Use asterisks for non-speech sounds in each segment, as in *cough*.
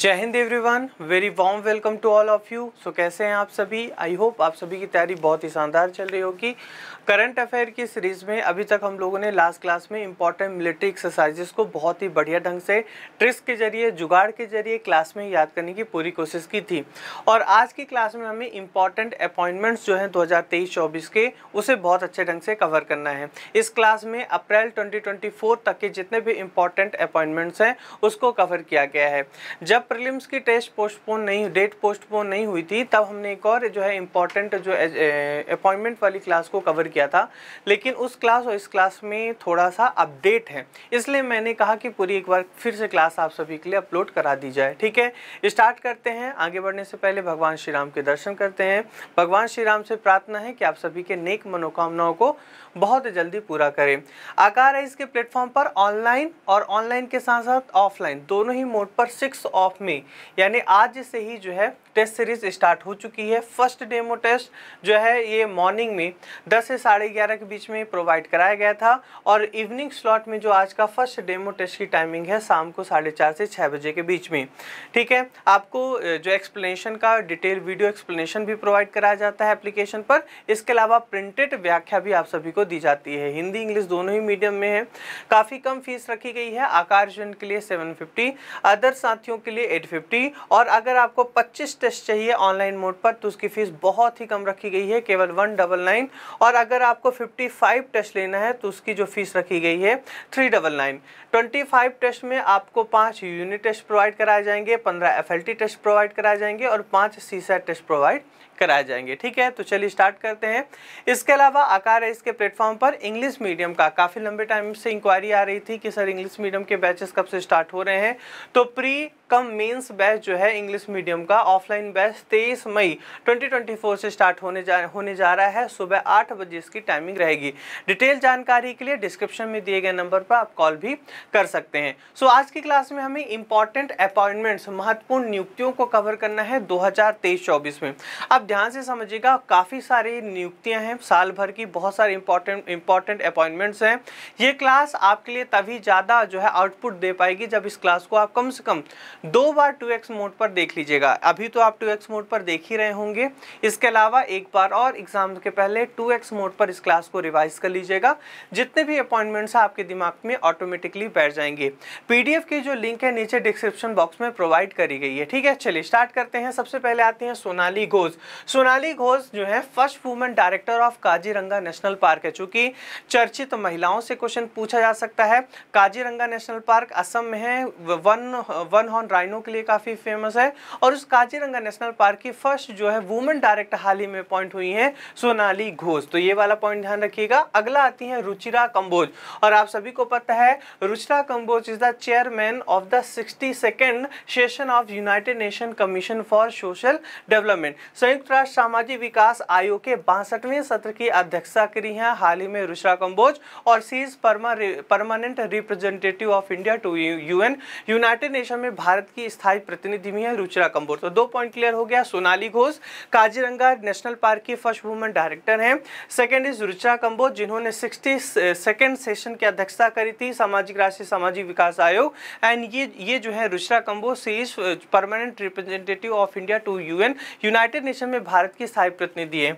जय हिंद everyone very warm welcome to all of you so कैसे हैं आप सभी आई होप आप सभी की तैयारी बहुत ही शानदार चल रही होगी करंट अफेयर की सीरीज़ में अभी तक हम लोगों ने लास्ट क्लास में इंपॉर्टेंट मिलिट्री एक्सरसाइजेस को बहुत ही बढ़िया ढंग से ट्रिक्स के जरिए जुगाड़ के जरिए क्लास में याद करने की पूरी कोशिश की थी और आज की क्लास में हमें इंपॉर्टेंट अपॉइंटमेंट्स जो हैं 2023-24 के उसे बहुत अच्छे ढंग से कवर करना है इस क्लास में अप्रैल फोर तक के जितने भी इंपॉर्टेंट अपॉइंटमेंट्स हैं उसको कवर किया गया है जब प्रीलिम्स की टेस्ट पोस्टपोन नहीं डेट पोस्टपोन नहीं हुई थी तब हमने एक और जो है इम्पॉर्टेंट जो अपॉइंटमेंट eh, eh, वाली क्लास को कवर किया था लेकिन उस क्लास और इस क्लास में थोड़ा सा अपडेट है इसलिए मैंने कहा कि पूरी एक बार फिर से क्लास आप सभी के लिए अपलोड करा दी जाए ठीक है स्टार्ट करते हैं आगे बढ़ने से पहले भगवान श्री राम के दर्शन करते हैं भगवान श्री राम से प्रार्थना है कि आप सभी के नेक मनोकामनाओं को बहुत जल्दी पूरा करें आकार है इसके प्लेटफॉर्म पर ऑनलाइन और ऑनलाइन के साथ साथ ऑफलाइन दोनों ही मोड पर सिक्स ऑफ में यानी आज से ही जो है टेस्ट सीरीज स्टार्ट हो चुकी है फर्स्ट डेमो टेस्ट जो है ये मॉर्निंग में 10 से साढ़े ग्यारह के बीच में प्रोवाइड कराया गया था और इवनिंग स्लॉट में जो आज का फर्स्ट डेमो टेस्ट की टाइमिंग है शाम को साढ़े चार से छः बजे के बीच में ठीक है आपको जो एक्सप्लेनेशन का डिटेल वीडियो एक्सप्लेनेशन भी प्रोवाइड कराया जाता है एप्लीकेशन पर इसके अलावा प्रिंटेड व्याख्या भी आप सभी को दी जाती है हिंदी इंग्लिश दोनों ही मीडियम में है काफ़ी कम फीस रखी गई है आकार जन के लिए 750 अदर साथियों के लिए 850 और अगर आपको 25 टेस्ट चाहिए ऑनलाइन मोड पर तो उसकी फ़ीस बहुत ही कम रखी गई है केवल वन डबल नाइन और अगर आपको 55 टेस्ट लेना है तो उसकी जो फीस रखी गई है three double nine twenty five test में आपको पाँच यूनिट टेस्ट प्रोवाइड कराए जाएंगे पंद्रह एफ टेस्ट प्रोवाइड कराए जाएंगे और पाँच सी टेस्ट प्रोवाइड कराए जाएंगे ठीक है तो चलिए स्टार्ट करते हैं इसके अलावा आकार है इसके प्लेटफॉर्म पर इंग्लिश मीडियम का काफ़ी लंबे टाइम से इंक्वायरी आ रही थी कि सर इंग्लिश मीडियम के बैचेस कब से स्टार्ट हो रहे हैं तो प्री कम मेंस बैच जो है इंग्लिश मीडियम का ऑफलाइन बैच 23 मई 2024 से स्टार्ट होने जा होने जा रहा है सुबह आठ बजे इसकी टाइमिंग रहेगी डिटेल जानकारी के लिए डिस्क्रिप्शन में दिए गए नंबर पर आप कॉल भी कर सकते हैं सो so, आज की क्लास में हमें इंपॉर्टेंट अपॉइंटमेंट्स महत्वपूर्ण नियुक्तियों को कवर करना है दो हज़ार में आप ध्यान से समझिएगा काफ़ी सारी नियुक्तियां हैं साल भर की बहुत सारे इंपॉर्टेंट इंपॉर्टेंट अपॉइंटमेंट्स हैं ये क्लास आपके लिए तभी ज़्यादा जो है आउटपुट दे पाएगी जब इस क्लास को आप कम से कम दो बार 2x मोड पर देख लीजिएगा अभी तो आप 2x मोड पर देख ही रहे होंगे इसके अलावा एक बार और एग्जाम के पहले 2x मोड पर इस क्लास को रिवाइज कर लीजिएगा जितने भी अपॉइंटमेंट्स हैं आपके दिमाग में ऑटोमेटिकली बैठ जाएंगे पीडीएफ की जो लिंक है नीचे डिस्क्रिप्शन बॉक्स में प्रोवाइड करी गई है ठीक है चलिए स्टार्ट करते हैं सबसे पहले आते हैं सोनाली घोष सोनाली घोष जो है first women director of Kaziranga national park है चूंकि चर्चित तो महिलाओं से क्वेश्चन पूछा जा सकता है काजीरंगा नेशनल पार्क असम में है वन वन हॉन राइनो के लिए काफ़ी फेमस है और उस काजीरंगा नेशनल पार्क की फर्स्ट जो है वुमेन डायरेक्टर हाल ही में अपॉइंट हुई है सोनाली घोष तो ये वाला पॉइंट ध्यान रखिएगा अगला आती है रुचिरा कंबोज और आप सभी को पता है Ruchira Kamboj is the chairman of the sixty second session of United Nation commission for social development संयुक्त राष्ट्र सामाजिक विकास आयोग के बासठवें सत्र की अध्यक्षता करी है हाल ही में रुचिरा कंबोज और she is permanent representative of India to UN United Nation में भारत भारत की स्थायी प्रतिनिधि भी है रुचिरा कंबोर तो दो पॉइंट क्लियर हो गया सोनाली घोष काजीरंगा नेशनल पार्क की फर्स्ट वुमेन डायरेक्टर हैं सेकेंड इज रुचिरा कंबोज जिन्होंने सिक्सटी सेकेंड सेशन की अध्यक्षता करी थी सामाजिक राष्ट्रीय सामाजिक विकास आयोग एंड ये ये जो है Ruchira Kamboj she is permanent representative of India to U United Nation में भारत की स्थायी प्रतिनिधि है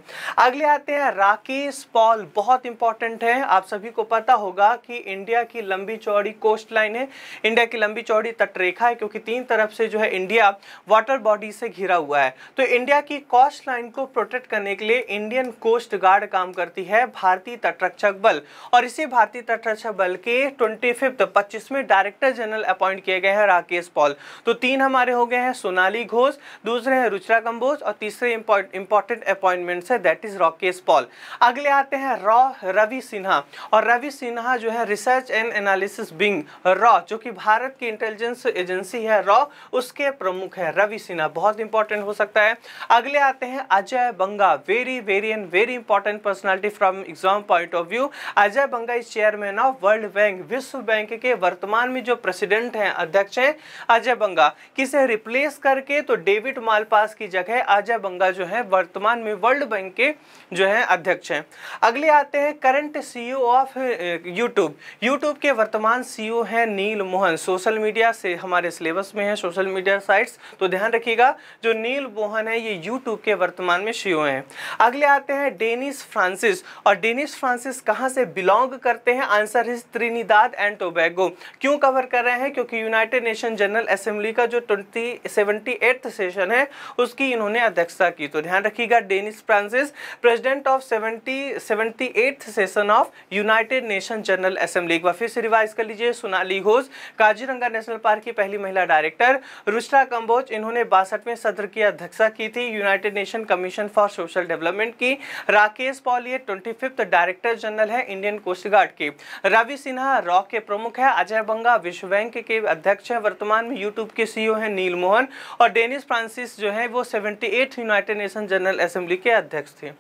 अगले आते हैं राकेश पॉल बहुत इंपॉर्टेंट है आप सभी को पता होगा कि इंडिया की लंबी चौड़ी कोस्ट लाइन है इंडिया की लंबी चौड़ी तटरेखा है क्योंकि तीन तरफ से जो है इंडिया वाटर बॉडी से घिरा हुआ है तो इंडिया की कोस्ट लाइन को प्रोटेक्ट करने के लिए इंडियन कोस्ट गार्ड काम करती है भारतीय तटरक्षक बल और इसी भारतीय तटरक्षक बल के ट्वेंटी फिफ्थ पच्चीसवें डायरेक्टर जनरल अपॉइंट किए गए हैं राकेश पॉल तो तीन हमारे हो गए हैं सोनाली घोष दूसरे हैं रुचरा कंबोज और तीसरे इंपॉर्टेंट अपॉइंटमेंट है दैट इज राकेश पॉल अगले आते हैं रॉ रवि सिन्हा और रवि सिन्हा जो है रिसर्च एंड एनालिसिस बिंग रॉ जो कि भारत की इंटेलिजेंस एजेंसी है है रॉ उसके प्रमुख है रवि सिन्हा बहुत इंपॉर्टेंट हो सकता है अगले आते हैं Ajay Banga very very and very important personality from exam point of view Ajay Banga is chairman of World Bank विश्व बैंक के वर्तमान में जो प्रेसिडेंट हैं अध्यक्ष हैं अजय बंगा किसे रिप्लेस करके तो डेविड मालपास की जगह अजय बंगा जो है वर्तमान में वर्ल्ड बैंक के जो है अध्यक्ष हैं अगले आते हैं current CEO of YouTube YouTube के वर्तमान सीईओ e हैं नील मोहन सोशल मीडिया से हमारे सिलेबस फोकस में है सोशल मीडिया साइट्स तो ध्यान रखिएगा जो नील बोहन है ये यूट्यूब के वर्तमान में सीओ हैं अगले आते हैं डेनिस फ्रांसिस और डेनिस फ्रांसिस कहाँ से बिलोंग करते हैं answer is Trinidad and Tobago क्यों कवर कर रहे हैं क्योंकि यूनाइटेड नेशन जनरल असेंबली का जो ट्वेंटी सेवेंटी सेशन है उसकी इन्होंने अध्यक्षता की तो ध्यान रखिएगा Denis Francis president of seventy seventy session of United Nation General Assembly एक बार फिर से रिवाइज कर लीजिए सुनाली घोष काजीरंगा नेशनल पार्क की पहली महिला डायरेक्टर रुचना कंबोज इन्होंने बासठवें सत्र की अध्यक्षता की थी United Nation commission for social development की राकेश पॉल ये ट्वेंटी डायरेक्टर जनरल है इंडियन कोस्ट गार्ड के रवि सिन्हा रॉक के प्रमुख है अजय बंगा विश्व बैंक के अध्यक्ष है वर्तमान में यूट्यूब के सीईओ हैं नील मोहन और डेनिस फ्रांसिस जो है वो seventy United Nation General Assembly के अध्यक्ष थे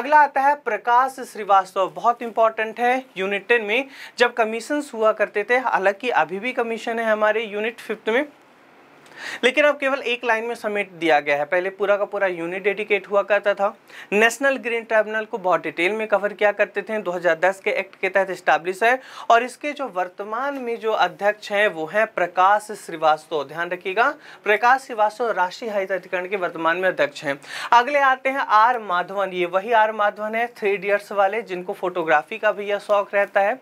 अगला आता है प्रकाश श्रीवास्तव बहुत इंपॉर्टेंट है यूनिट टेन में जब कमीशन हुआ करते थे हालांकि अभी भी कमीशन है हमारे यूनिट फिफ्थ में लेकिन अब केवल एक लाइन में समेट दिया गया है पहले पूरा का पूरा यूनिट डेडिकेट हुआ करता था नेशनल ग्रीन ट्राइब्यूनल को बहुत डिटेल में कवर किया करते थे 2010 के एक्ट के तहत स्टैब्लिश है और इसके जो वर्तमान में जो अध्यक्ष हैं वो हैं प्रकाश श्रीवास्तव ध्यान रखिएगा प्रकाश श्रीवास्तव राष्ट्रीय हरित अधिकरण के वर्तमान में अध्यक्ष हैं अगले आते हैं आर माधवन ये वही आर माधवन है थ्री इडियट्स वाले जिनको फोटोग्राफी का भी यह शौक रहता है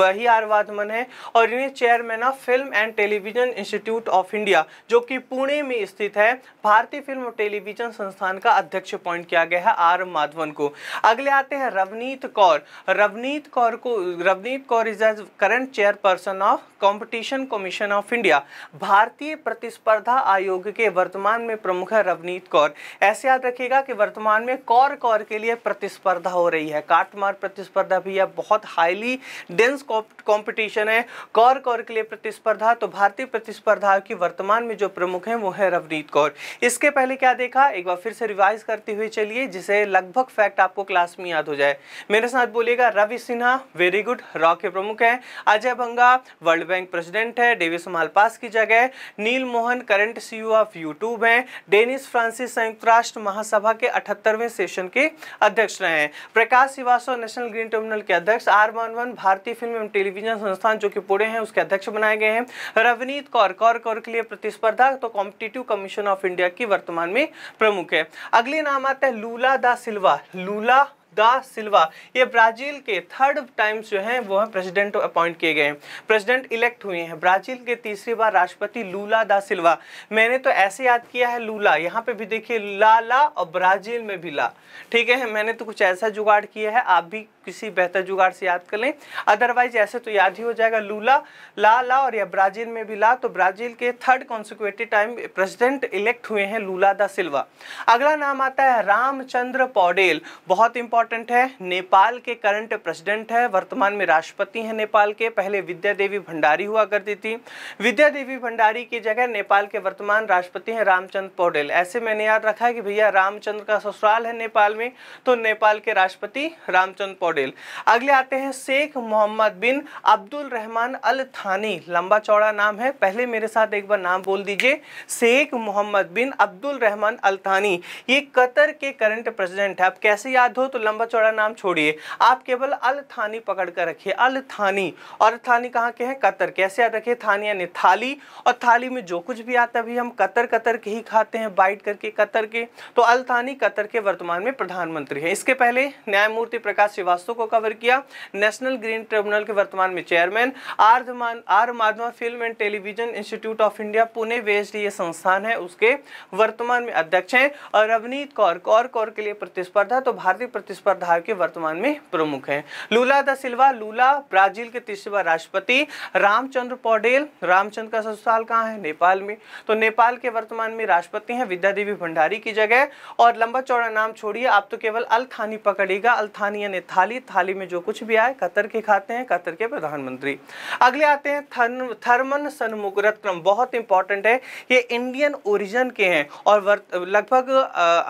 वही आर माधवन है और इन्हें chairman of film and television institute of India जो कि पुणे में स्थित है भारतीय फिल्म और टेलीविजन संस्थान का अध्यक्ष अपॉइंट किया गया है आर माधवन को अगले आते हैं रवनीत कौर रवनीत कौर को Ravneet Kaur is as current chairperson of competition commission of India भारतीय प्रतिस्पर्धा आयोग के वर्तमान में प्रमुख है रवनीत कौर ऐसे याद रखिएगा कि वर्तमान में कौर कौर के लिए प्रतिस्पर्धा हो रही है काटमार प्रतिस्पर्धा भी है बहुत हाईली डेंस कॉम्पिटिशन है कौर कौर के लिए प्रतिस्पर्धा तो भारतीय प्रतिस्पर्धा की वर्तमान में जो प्रमुख हैं वो है रवनीत कौर इसके पहले क्या देखा एक बार फिर से रिवाइज करते हुए चलिए जिसे लगभग फैक्ट आपको क्लास में याद हो जाए मेरे साथ बोलेगा रवि सिन्हा वेरी गुड रॉ के प्रमुख हैं Ajay Banga world bank president है डेविस मालपास की जगह Neel Mohan current CEO of YouTube हैं डेनिस फ्रांसिस संयुक्त राष्ट्र महासभा के अठहत्तरवें सेशन के अध्यक्ष रहे हैं Prakash Srivastava national green tribunal के अध्यक्ष आर मानवन भारतीय फिल्म एवं टेलीविजन संस्थान जो कि पुणे हैं उसके अध्यक्ष बनाए गए हैं रवनीत कौर कौर कौर के लिए प्रतिस्पर्धा था तो कॉम्पिटिटिव कमीशन ऑफ इंडिया की वर्तमान में प्रमुख है अगले नाम आता है लूला दा सिल्वा लूला दा सिल्वा ये ब्राज़ील के थर्ड टाइम्स जो हैं वो हैं प्रेसिडेंट अपॉइंट किए गए हैं प्रेसिडेंट इलेक्ट हुए हैं ब्राज़ील के तीसरी बार राष्ट्रपति लूला दा सिल्वा मैंने तो ऐसे याद किया है लूला यहाँ पे भी देखिए ला ला और ब्राज़ील में भी ला ठीक है मैंने तो कुछ ऐसा जुगाड़ किया है आप भी किसी बेहतर जुगाड़ से याद कर लें अदरवाइज ऐसे तो याद ही हो जाएगा लूला ला ला और या ब्राज़ील में भी ला तो ब्राज़ील के third consecutive time president elect हुए हैं लूला दा सिल्वा अगला नाम आता है रामचंद्र पौडेल बहुत इंपॉर्टेंट इम्पॉर्टेंट है नेपाल के करंट प्रेसिडेंट है वर्तमान में राष्ट्रपति हैं नेपाल के पहले विद्या देवी भंडारी हुआ करती थी विद्या देवी भंडारी की जगह नेपाल के वर्तमान राष्ट्रपति हैं रामचंद्र पौडेल ऐसे मैंने याद रखा है कि भैया रामचंद्र का ससुराल है नेपाल में तो नेपाल के राष्ट्रपति रामचंद्र पौडेल अगले आते हैं शेख मोहम्मद बिन अब्दुल रहमान अल थानी लंबा चौड़ा नाम है पहले मेरे साथ एक बार नाम बोल दीजिए शेख मोहम्मद बिन अब्दुल रहमान अल थानी ये कतर के करंट प्रेसिडेंट है आप कैसे याद हो तो लंबा चौड़ा नाम छोड़िए आप केवल अल थानी पकड़ कर रखिए अल थानी और थानी कहाँ के हैं कतर कैसे याद रखिए थानी यानी थाली और थाली में जो कुछ भी आता है अभी हम कतर कतर के ही खाते हैं बाइट करके कतर के तो अल थानी कतर के वर्तमान में प्रधानमंत्री हैं इसके पहले न्यायमूर्ति प्रकाश श्रीवास्तव को कवर किया नेशनल ग्रीन ट्रिब्यूनल के वर्तमान में chairman R R Madhava film and television institute of India Pune based ये संस्थान है उसके वर्तमान में अध्यक्ष हैं और रवनीत कौर कौर कौर के लिए प्रतिस्पर्धा तो भारतीय प्रतिस्पर्धा प्रतिस्पर्धा के वर्तमान में प्रमुख हैं लूला द सिल्वा लूला ब्राजील के तीसरे राष्ट्रपति रामचंद्र पौडेल रामचंद्र का ससुराल कहाँ है नेपाल में तो नेपाल के वर्तमान में राष्ट्रपति हैं विद्या देवी भंडारी की जगह और लंबा चौड़ा नाम छोड़िए आप तो केवल अल थानी पकड़ेगा अल थानी यानी थाली थाली में जो कुछ भी आए कतर के खाते हैं कतर के प्रधानमंत्री अगले आते हैं थर्मन सनमुगरत्नम बहुत इंपॉर्टेंट है ये इंडियन ओरिजन के हैं और लगभग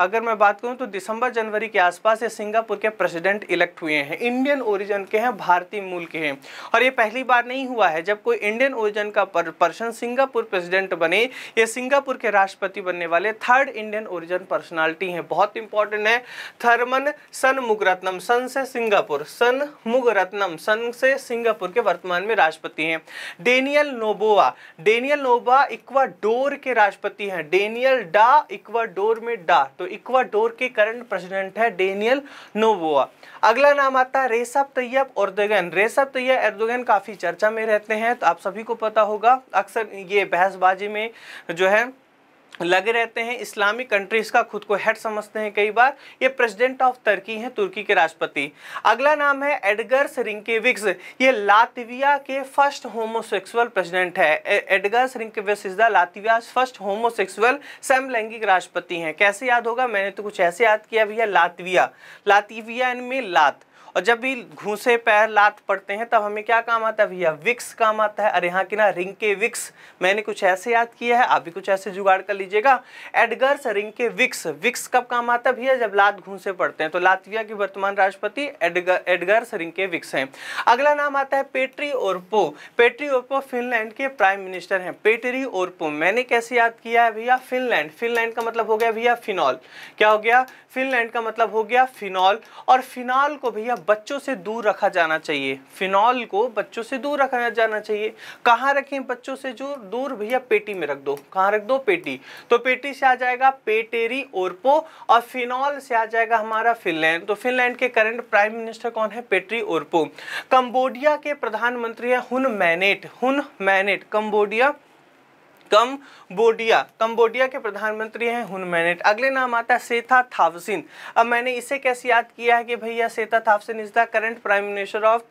अगर मैं बात करूँ तो दिसंबर जनवरी के आसपास ये सिंगापुर सिंगापुर के प्रेसिडेंट इलेक्ट हुए हैं इंडियन ओरिजन के हैं भारतीय मूल के हैं और ये पहली बार नहीं हुआ है जब कोई इंडियन ओरिजन का पर्सन सिंगापुर प्रेसिडेंट बने ये सिंगापुर के राष्ट्रपति बनने वाले थर्ड इंडियन ओरिजन पर्सनालिटी हैं बहुत इंपॉर्टेंट है थर्मन सन मुगरत्नम सन से सिंगापुर सन मुगरत्नम सन से सिंगापुर के वर्तमान में राष्ट्रपति हैं Daniel Noboa Daniel Noboa Ecuador के राष्ट्रपति हैं डेनियल डा इक्वाडोर में डा तो इक्वाडोर के करंट प्रेसिडेंट है डेनियल नोबोआ अगला नाम आता है रेसब तैयब उर्दोगन रेसब तैयब उर्दोगन काफ़ी चर्चा में रहते हैं तो आप सभी को पता होगा अक्सर ये बहसबाजी में जो है लगे रहते हैं इस्लामिक कंट्रीज़ का खुद को हेड समझते हैं कई बार ये प्रेसिडेंट ऑफ तुर्की हैं तुर्की के राष्ट्रपति अगला नाम है एडगर्स रिंकेविक्स ये लातविया के फर्स्ट होमोसेक्सुअल प्रेसिडेंट है Edgars Rinkevics is the Latvia first homosexual समलैंगिक राष्ट्रपति हैं कैसे याद होगा मैंने तो कुछ ऐसे याद किया भैया लातविया लातविया में लात और जब भी घूसे पैर लात पड़ते हैं तब हमें क्या काम आता है भैया विक्स काम आता है अरे यहाँ की ना रिंके विक्स मैंने कुछ ऐसे याद किया है आप भी कुछ ऐसे जुगाड़ कर लीजिएगा एडगर्स रिंके विक्स विक्स कब काम आता है भैया जब लात घूसे पड़ते हैं तो लातविया की वर्तमान राष्ट्रपति एडगर्स रिंके विक्स हैं अगला नाम आता है Petteri Orpo Petteri Orpo Finland के प्राइम मिनिस्टर हैं पेटरी ओरपो मैंने कैसे याद किया है भैया फिनलैंड फिनलैंड का मतलब हो गया भैया फिनॉल क्या हो गया फिनलैंड का मतलब हो गया फिनॉल और फिनॉल को भैया बच्चों से दूर रखा जाना चाहिए फिनॉल को बच्चों से दूर रखा जाना चाहिए कहाँ रखें बच्चों से जो दूर भैया पेटी में रख दो कहाँ रख दो पेटी तो पेटी से आ जाएगा पेटेरी ओरपो और फिनॉल से आ जाएगा हमारा फिनलैंड तो फिनलैंड के करंट प्राइम मिनिस्टर कौन है पेटरी ओरपो कंबोडिया के प्रधानमंत्री है हुन मैनेट हुन मैनेट कंबोडिया कम्बोडिया कम्बोडिया के प्रधानमंत्री हैं हुन मैनेट अगले नाम आता है सेथा थावसिन अब मैंने इसे कैसे याद किया है कि भैया Srettha Thavisin is the current prime minister of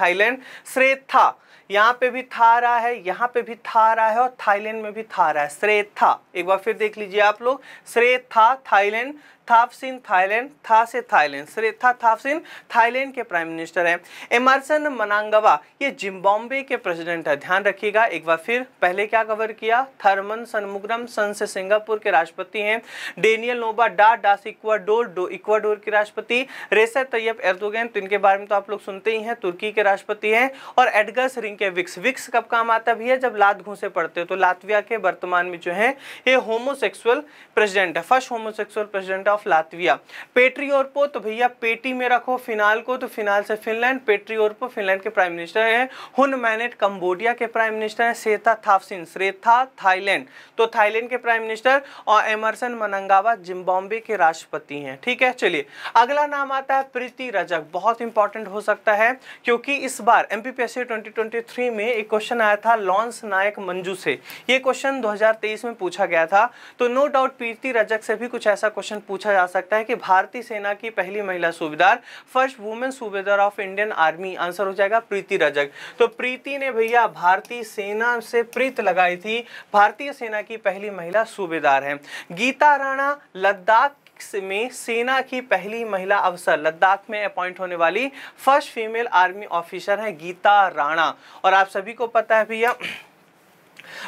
Thailand Srettha यहाँ पे भी था रहा है यहाँ पे भी था रहा है और थाईलैंड में भी था रहा है श्रेथा एक बार फिर देख लीजिए आप लोग श्रेथा थाईलैंड थाफसिन थाईलैंड था से थाईलैंड श्रेथा थाफसिन थाईलैंड के प्राइम मिनिस्टर हैं एमरसन मनांगवा ये जिम्बाब्वे के प्रेसिडेंट है ध्यान रखिएगा एक बार फिर पहले क्या कवर किया थर्मन सनमुग्रम सन से सिंगापुर के राष्ट्रपति हैं डेनियल नोबा डा डास इक्वाडोर डो इक्वाडोर के राष्ट्रपति रेसा तैयब एर्दोगैन तो इनके बारे में तो आप लोग सुनते ही हैं तुर्की के राष्ट्रपति हैं और एडगस रिंके विक्स विक्स कब काम आता भी है जब लात घूसे पड़ते हो तो लातविया के वर्तमान में जो है ये होमोसेक्सुअल प्रेसिडेंट है first homosexual president of Latvia Petteri Orpo तो भैया पेटी में रखो फिनाल को तो फिनाल से फिनलैंड पेट्री ओरपो फिनलैंड के प्राइम मिनिस्टर हैं हुन मैनेट कंबोडिया के प्राइम मिनिस्टर हैं सेता थाफसिन श्रेथा थाईलैंड तो थाईलैंड के प्राइम मिनिस्टर और एमरसन मनंगावा जिम्बाब्वे के राष्ट्रपति हैं ठीक है चलिए अगला नाम आता है प्रीति रजक बहुत इंपॉर्टेंट हो सकता है क्योंकि इस बार एम पी 2023 में एक क्वेश्चन आया था लॉन्स नायक मंजू से ये क्वेश्चन 2023 में पूछा गया था तो नो डाउट प्रीति रजक से भी कुछ ऐसा क्वेश्चन पूछ पूछा जा सकता है कि भारतीय सेना की पहली महिला subedar first women subedar of Indian army answer हो जाएगा प्रीति रजक तो प्रीति ने भैया भारतीय सेना से प्रीत लगाई थी भारतीय सेना की पहली महिला सूबेदार है गीता राणा लद्दाख में सेना की पहली महिला अफसर लद्दाख में अपॉइंट होने वाली फर्स्ट फीमेल आर्मी ऑफिसर है गीता राणा और आप सभी को पता है भैया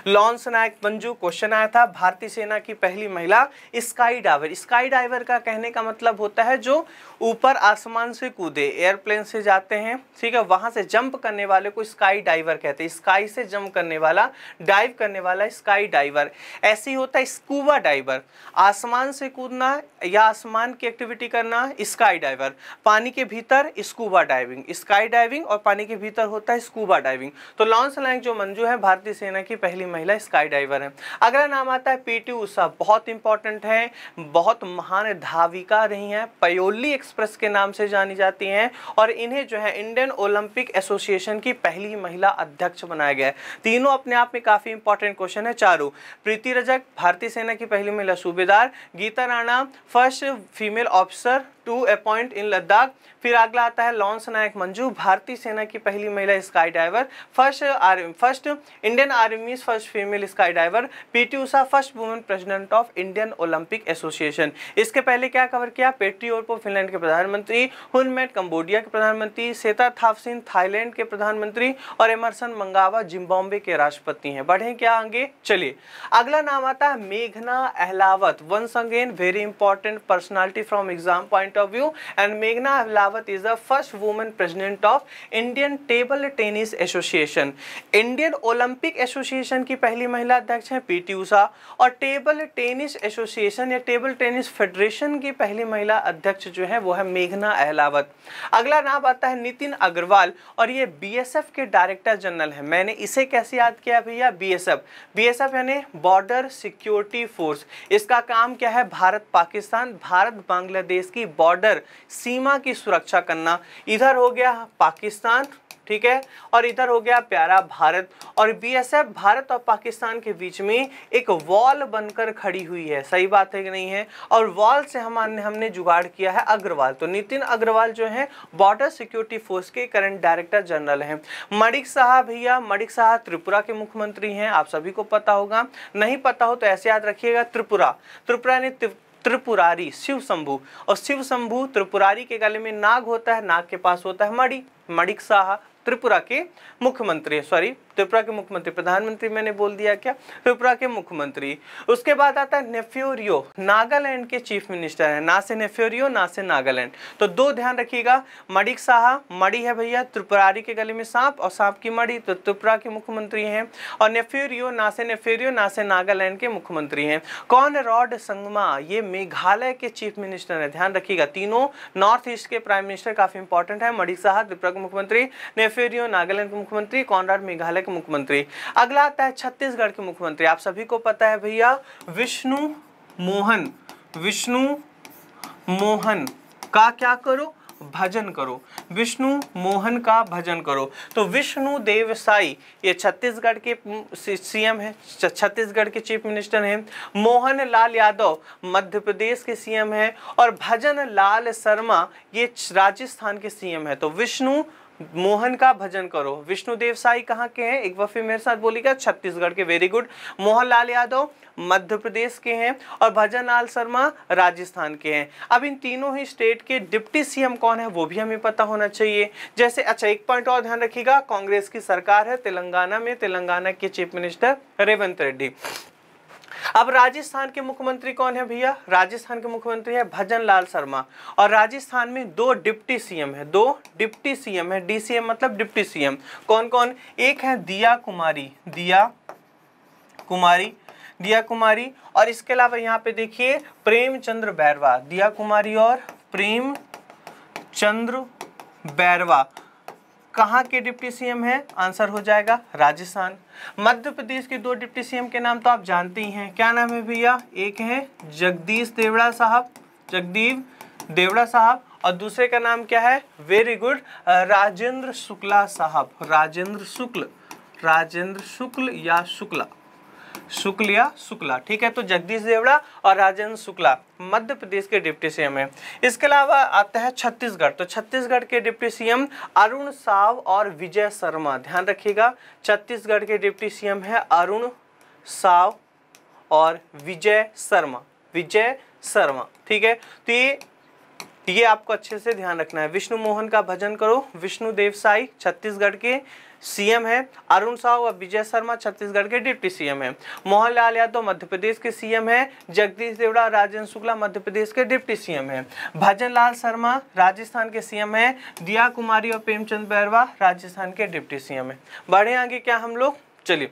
लॉन्स नायक मंजू क्वेश्चन आया था भारतीय सेना की पहली महिला स्काई डाइवर स्काई डाइवर का कहने का मतलब होता है जो ऊपर आसमान से कूदे एयरप्लेन से जाते हैं ठीक है वहां से जंप करने वाले को स्काई डाइवर कहते हैं स्काई से जंप करने वाला डाइव करने वाला स्काई डाइवर ऐसे ही होता है स्कूबा डाइवर आसमान से कूदना या आसमान की एक्टिविटी करना स्काई डाइवर पानी के भीतर स्कूबा डाइविंग स्काई डाइविंग और पानी के भीतर होता है स्कूबा डाइविंग तो लॉन्स नायक जो मंजू है भारतीय सेना की पहली पहली महिला स्काई डाइवर हैं अगला नाम आता है पीटी उषा बहुत इंपॉर्टेंट है बहुत महान धाविका रही हैं पयोली एक्सप्रेस के नाम से जानी जाती हैं और इन्हें जो है इंडियन ओलंपिक एसोसिएशन की पहली महिला अध्यक्ष बनाया गया है तीनों अपने आप में काफ़ी इंपॉर्टेंट क्वेश्चन है चारों प्रीति रजक भारतीय सेना की पहली महिला subedar Geeta Rana first female officer to appoint in Ladakh फिर अगला आता है लॉन्स नायक मंजू भारतीय सेना की पहली महिला sky diver first army first Indian army first female sky diver PT Usha first women president of Indian Olympic association इसके पहले क्या कवर किया पेट्री ओरपो फिनलैंड के प्रधानमंत्री हुनमेट कंबोडिया के प्रधानमंत्री सेता थाफसिन थाईलैंड के प्रधानमंत्री और एमरसन मंगावा जिम्बाब्वे के राष्ट्रपति हैं बढ़े क्या आगे चलिए अगला नाम आता है मेघना Ahlawat once again very important personality from exam point interview and Meghna Havlawat is the first woman president of Indian Table Tennis Association. Indian Olympic Association की पहली महिला अध्यक्ष हैं पीटी उषा और टेबल टेनिस एसोसिएशन या टेबल टेनिस फेडरेशन की पहली महिला अध्यक्ष जो है वो है मेघना अहलावत अगला नाम आता है नितिन अग्रवाल और ये बीएसएफ के डायरेक्टर जनरल है मैंने इसे कैसे याद किया भैया बीएसएफ बीएसएफ यानी बॉर्डर सिक्योरिटी फोर्स इसका काम क्या है भारत पाकिस्तान भारत बांग्लादेश की बॉर्डर सीमा की सुरक्षा करना इधर हो गया पाकिस्तान ठीक है और इधर हो गया प्यारा भारत और बीएसएफ भारत और पाकिस्तान के बीच में एक वॉल बनकर खड़ी हुई है सही बात है कि नहीं है और वॉल से हमारे हमने जुगाड़ किया है अग्रवाल तो नितिन अग्रवाल जो है बॉर्डर सिक्योरिटी फोर्स के करंट डायरेक्टर जनरल हैं मणिक साहब भैया मणिक साहब त्रिपुरा के मुख्यमंत्री हैं आप सभी को पता होगा नहीं पता हो तो ऐसे याद रखिएगा त्रिपुरा त्रिपुरा यानी त्रिपुरारी शिव शंभु और शिव शंभु त्रिपुरारी के गले में नाग होता है नाग के पास होता है मणि मणिक साहा त्रिपुरा के मुख्यमंत्री सॉरी त्रिपुरा के मुख्यमंत्री प्रधानमंत्री मैंने बोल दिया क्या त्रिपुरा के मुख्यमंत्री उसके बाद आता है नेफ्योरियो नागालैंड के चीफ मिनिस्टर है ना से नेफ्योरियो ना से नागालैंड तो दो ध्यान रखिएगा मड़ी साहा मड़ी है भैया त्रिपुरारी के गले में सांप और सांप की मड़ी तो त्रिपुरा के मुख्यमंत्री हैं और नेफ्योरियो ना से नेफ्योरियो ना से नागालैंड के मुख्यमंत्री हैं कौन रॉड संगमा ये मेघालय के चीफ मिनिस्टर है ध्यान रखिएगा तीनों नॉर्थ ईस्ट के प्राइम मिनिस्टर काफी इंपॉर्टेंट है मड़ी साहा त्रिपुरा के मुख्यमंत्री नेफेरियो नागालैंड के मुख्यमंत्री कौन मेघालय के मुख्यमंत्री अगला आता है छत्तीसगढ़ के मुख्यमंत्री आप सभी को पता है भैया विष्णु मोहन विष्णु मोहन का क्या करो भजन करो विष्णु मोहन का भजन करो तो विष्णु देव साई ये छत्तीसगढ़ के सीएम हैं छत्तीसगढ़ के चीफ मिनिस्टर हैं मोहन लाल यादव मध्य प्रदेश के सीएम हैं और भजन लाल शर्मा ये राजस्थान के सीएम हैं तो विष्णु मोहन का भजन करो विष्णुदेव साई कहाँ के हैं एक बार फिर मेरे साथ बोलेगा छत्तीसगढ़ के वेरी गुड मोहनलाल यादव मध्य प्रदेश के हैं और भजन लाल शर्मा राजस्थान के हैं अब इन तीनों ही स्टेट के डिप्टी सीएम कौन है वो भी हमें पता होना चाहिए जैसे अच्छा एक पॉइंट और ध्यान रखिएगा कांग्रेस की सरकार है तेलंगाना में तेलंगाना के चीफ मिनिस्टर रेवंत रेड्डी अब राजस्थान के मुख्यमंत्री कौन है भैया राजस्थान के मुख्यमंत्री है भजन लाल शर्मा और राजस्थान में दो डिप्टी सीएम है दो डिप्टी सीएम है डीसीएम मतलब डिप्टी सीएम कौन कौन एक है दिया कुमारी दिया कुमारी दिया कुमारी और इसके अलावा यहाँ पे देखिए प्रेमचंद्र बैरवा दिया कुमारी और प्रेम चंद्र बैरवा कहाँ के डिप्टी सीएम हैं आंसर हो जाएगा राजस्थान मध्य प्रदेश के दो डिप्टी सीएम के नाम तो आप जानते ही हैं क्या नाम है भैया एक है जगदीश देवड़ा साहब जगदीप देवड़ा साहब और दूसरे का नाम क्या है वेरी गुड राजेंद्र शुक्ला साहब राजेंद्र शुक्ल राजेंद्र शुक्ल या शुक्ला शुक्लिया शुक्ला ठीक है तो जगदीश देवड़ा और राजेंद्र शुक्ला मध्य प्रदेश के डिप्टी सीएम है इसके अलावा आता है छत्तीसगढ़ तो छत्तीसगढ़ के डिप्टी सीएम अरुण साव और विजय शर्मा ध्यान रखिएगा छत्तीसगढ़ के डिप्टी सीएम है अरुण साव और विजय शर्मा विजय शर्मा ठीक है तो ये ये आपको अच्छे से ध्यान रखना है विष्णु मोहन का भजन करो विष्णु देवसाई छत्तीसगढ़ के सीएम है अरुण साहु और विजय शर्मा छत्तीसगढ़ के डिप्टी सीएम है मोहन लाल यादव मध्य प्रदेश के सीएम है जगदीश देवड़ा राजेंद्र शुक्ला मध्य प्रदेश के डिप्टी सीएम है भजन लाल शर्मा राजस्थान के सीएम है दिया कुमारी और प्रेमचंद बैरवा राजस्थान के डिप्टी सीएम है बढ़े आगे क्या हम लोग चलिए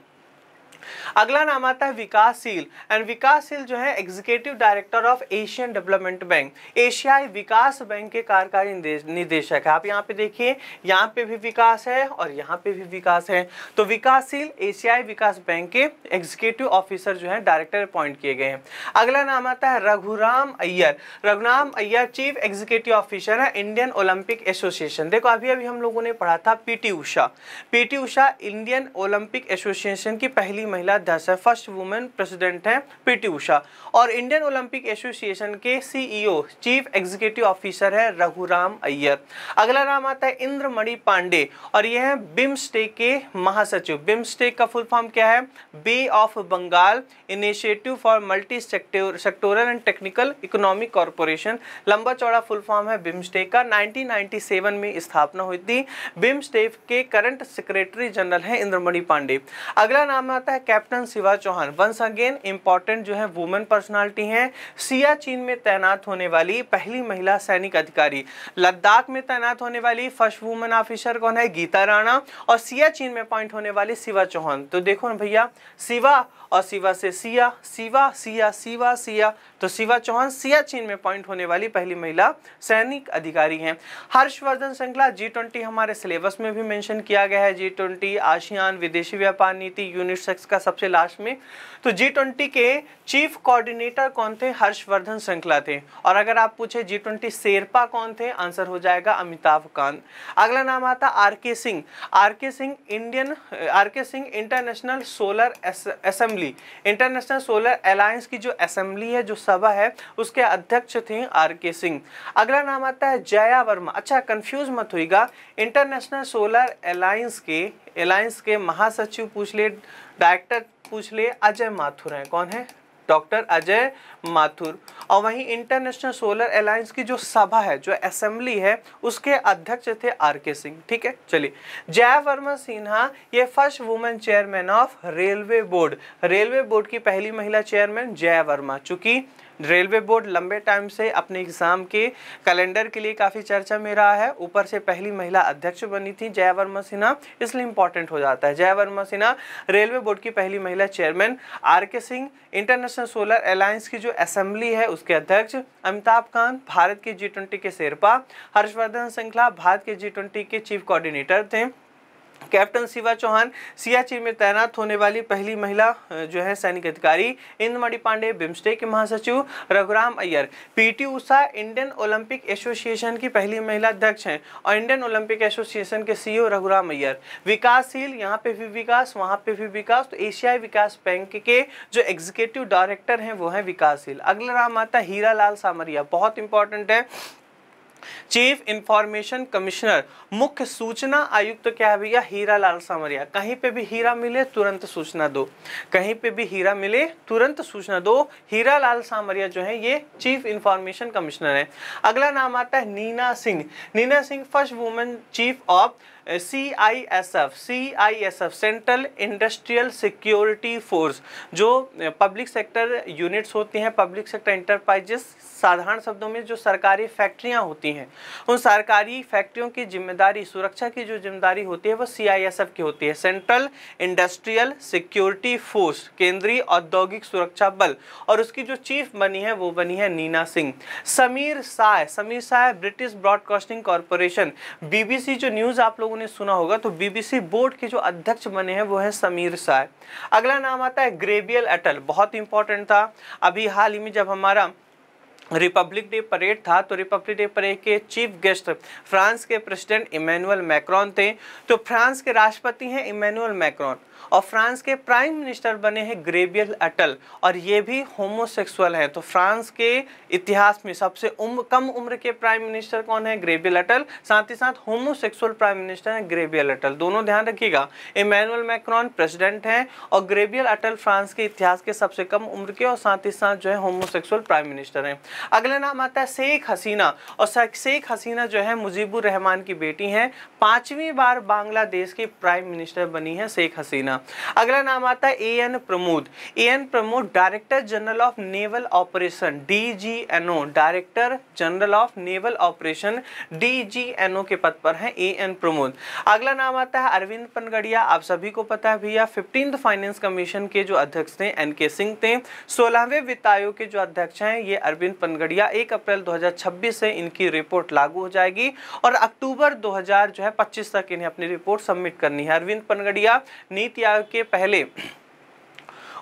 अगला नाम आता है विकासशील एंड विकासशील जो है executive director of Asian development bank एशियाई विकास बैंक के कार्यकारी निदेशक है आप यहाँ पे देखिए यहाँ पे भी विकास है और यहाँ पे भी विकास है तो विकासशील एशियाई विकास बैंक के एग्जीक्यूटिव ऑफिसर जो है डायरेक्टर अपॉइंट किए गए हैं अगला नाम आता है Raghuram Iyer Raghuram Iyer chief executive officer है इंडियन ओलंपिक एसोसिएशन देखो अभी अभी हम लोगों ने पढ़ा था PT Usha PT Usha Indian Olympic association की पहली महिला अध्यक्ष है फर्स्ट वुमेन प्रेसिडेंट हैं पीटी उषा और इंडियन ओलंपिक एसोसिएशन के सीईओ चीफ एग्जीक्यूटिव ऑफिसर है रघुराम अय्यर अगला नाम आता है इंद्रमणि पांडे और ये हैं बिम्स्टेक के महासचिव बिम्स्टेक का फुल फॉर्म क्या है bay of Bengal initiative for multi sectoral and technical economic corporation लंबा चौड़ा फुल फॉर्म है बिम्स्टेक का नाइनटीन में स्थापना हुई थी बिम्स्टेक के करंट सेक्रेटरी जनरल हैं इंद्रमणि पांडे अगला नाम आता है captain Shiva Chauhan once again important जो है वुमेन पर्सनालिटी हैं सियाचीन में तैनात होने वाली पहली महिला सैनिक अधिकारी लद्दाख में तैनात होने वाली फर्स्ट वुमेन ऑफिसर कौन है गीता राणा और सियाचीन में अपॉइंट होने वाली शिवा चौहान तो देखो ना भैया शिवा और सिवा से सिया सिवा सिया सिवा सिया तो सिवा चौहान सियाचिन में पॉइंट होने वाली पहली महिला सैनिक अधिकारी हैं हर्षवर्धन श्रृंखला जी ट्वेंटी हमारे सिलेबस में भी मेंशन किया गया है जी ट्वेंटी आशियान विदेशी व्यापार नीति यूनिसेक्स का सबसे लास्ट में तो जी ट्वेंटी के चीफ कोऑर्डिनेटर कौन थे हर्षवर्धन श्रृंखला थे और अगर आप पूछे जी ट्वेंटी शेरपा कौन थे आंसर हो जाएगा अमिताभ कांत अगला नाम आता are K Singh are K Singh Indian R K Singh international solar assembly assembly international solar alliance की जो असेंबली है जो सभा है उसके अध्यक्ष थे आर के सिंह अगला नाम आता है जया वर्मा अच्छा कंफ्यूज मत होगा इंटरनेशनल सोलर अलायंस के अलायंस के महासचिव पूछ ले डायरेक्टर पूछ ले अजय माथुर हैं कौन है डॉक्टर अजय माथुर और वहीं इंटरनेशनल सोलर अलायंस की जो सभा है जो असेंबली है उसके अध्यक्ष थे आर के सिंह ठीक है चलिए जया वर्मा सिन्हा ये first women chairman of railway board railway board की पहली महिला चेयरमैन जया वर्मा चूंकि रेलवे बोर्ड लंबे टाइम से अपने एग्ज़ाम के कैलेंडर के लिए काफ़ी चर्चा में रहा है ऊपर से पहली महिला अध्यक्ष बनी थी जया वर्मा सिन्हा इसलिए इंपॉर्टेंट हो जाता है जया वर्मा सिन्हा रेलवे बोर्ड की पहली महिला chairman are K Singh international solar alliance की जो असेंबली है उसके अध्यक्ष अमिताभ कांत भारत के जी के शेरपा हर्षवर्धन श्रृंखला भारत के जी के चीफ कोऑर्डिनेटर थे कैप्टन शिवा चौहान सियाचिन में तैनात होने वाली पहली महिला जो है सैनिक अधिकारी इंद्रमणि पांडे बिम्स्टेक के महासचिव Raghuram Iyer PT Usha Indian Olympic association की पहली महिला अध्यक्ष हैं और इंडियन ओलंपिक एसोसिएशन के सीईओ रघुराम अय्यर विकासशील यहाँ पे भी विकास वहाँ पे भी विकास तो एशियाई विकास बैंक के जो एग्जीक्यूटिव डायरेक्टर हैं वो हैं विकासशील अगला नाम आता है हीरा लाल सामरिया बहुत इंपॉर्टेंट है चीफ इंफॉर्मेशन कमिश्नर मुख्य सूचना आयुक्त तो क्या है भैया हीरा लाल सामरिया कहीं पे भी हीरा मिले तुरंत सूचना दो कहीं पे भी हीरा मिले तुरंत सूचना दो हीरा लाल सामरिया जो है ये चीफ इंफॉर्मेशन कमिश्नर है अगला नाम आता है Nina Singh Nina Singh first women chief of C I S F C I S F central industrial security force जो पब्लिक सेक्टर यूनिट्स होती हैं पब्लिक सेक्टर इंटरप्राइजेस साधारण शब्दों में जो सरकारी फैक्ट्रियां होती हैं उन सरकारी फैक्ट्रियों की जिम्मेदारी सुरक्षा की जो जिम्मेदारी होती है वो सी आई एस एफ की होती है सेंट्रल इंडस्ट्रियल सिक्योरिटी फोर्स केंद्रीय औद्योगिक सुरक्षा बल और उसकी जो चीफ बनी है वो बनी है Nina Singh Sameer Sai Sameer Sai British broadcasting corporation BBC जो न्यूज़ आप लोग लोगों ने सुना होगा तो बीबीसी बोर्ड के जो अध्यक्ष बने हैं वो है समीर शाह अगला नाम आता है ग्रेबियल अटल बहुत इंपॉर्टेंट था अभी हाल ही में जब हमारा रिपब्लिक डे परेड था तो रिपब्लिक डे परेड के चीफ गेस्ट फ्रांस के प्रेसिडेंट इमैनुअल मैक्रोन थे तो फ्रांस के राष्ट्रपति हैं इमैनुअल मैक्रोन और फ्रांस के प्राइम मिनिस्टर बने हैं ग्रेबियल अटल और ये भी होमोसेक्सुअल हैं तो फ्रांस के इतिहास में सबसे उम्र कम उम्र के प्राइम मिनिस्टर कौन है ग्रेबियल अटल साथ ही साथ होमोसेक्सुअल प्राइम मिनिस्टर हैं ग्रेबियल अटल दोनों ध्यान रखिएगा इमैनुअल मैक्रॉन प्रेसिडेंट हैं और ग्रेबियल अटल फ्रांस के इतिहास के सबसे कम उम्र के और साथ ही साथ जो है होमोसेक्सुअल प्राइम मिनिस्टर हैं अगला नाम आता है शेख हसीना और शेख हसीना जो है मुजीबुर रहमान की बेटी हैं पाँचवीं बार बांग्लादेश की प्राइम मिनिस्टर बनी है शेख हसीना सेना अगला नाम आता है A N Pramod A N Pramod director general of naval operation D G N O director general of naval operation D G N O के पद पर हैं ए एन प्रमोद अगला नाम आता है अरविंद पनगड़िया आप सभी को पता है भैया फिफ्टीन फाइनेंस कमीशन के जो अध्यक्ष थे एन के सिंह थे सोलहवें वित्त आयोग के जो अध्यक्ष हैं ये अरविंद पनगड़िया एक अप्रैल 2026 से इनकी रिपोर्ट लागू हो जाएगी और अक्टूबर 2000 जो है पच्चीस तक इन्हें अपनी रिपोर्ट सबमिट करनी है अरविंद पनगड़िया नीति किया के पहले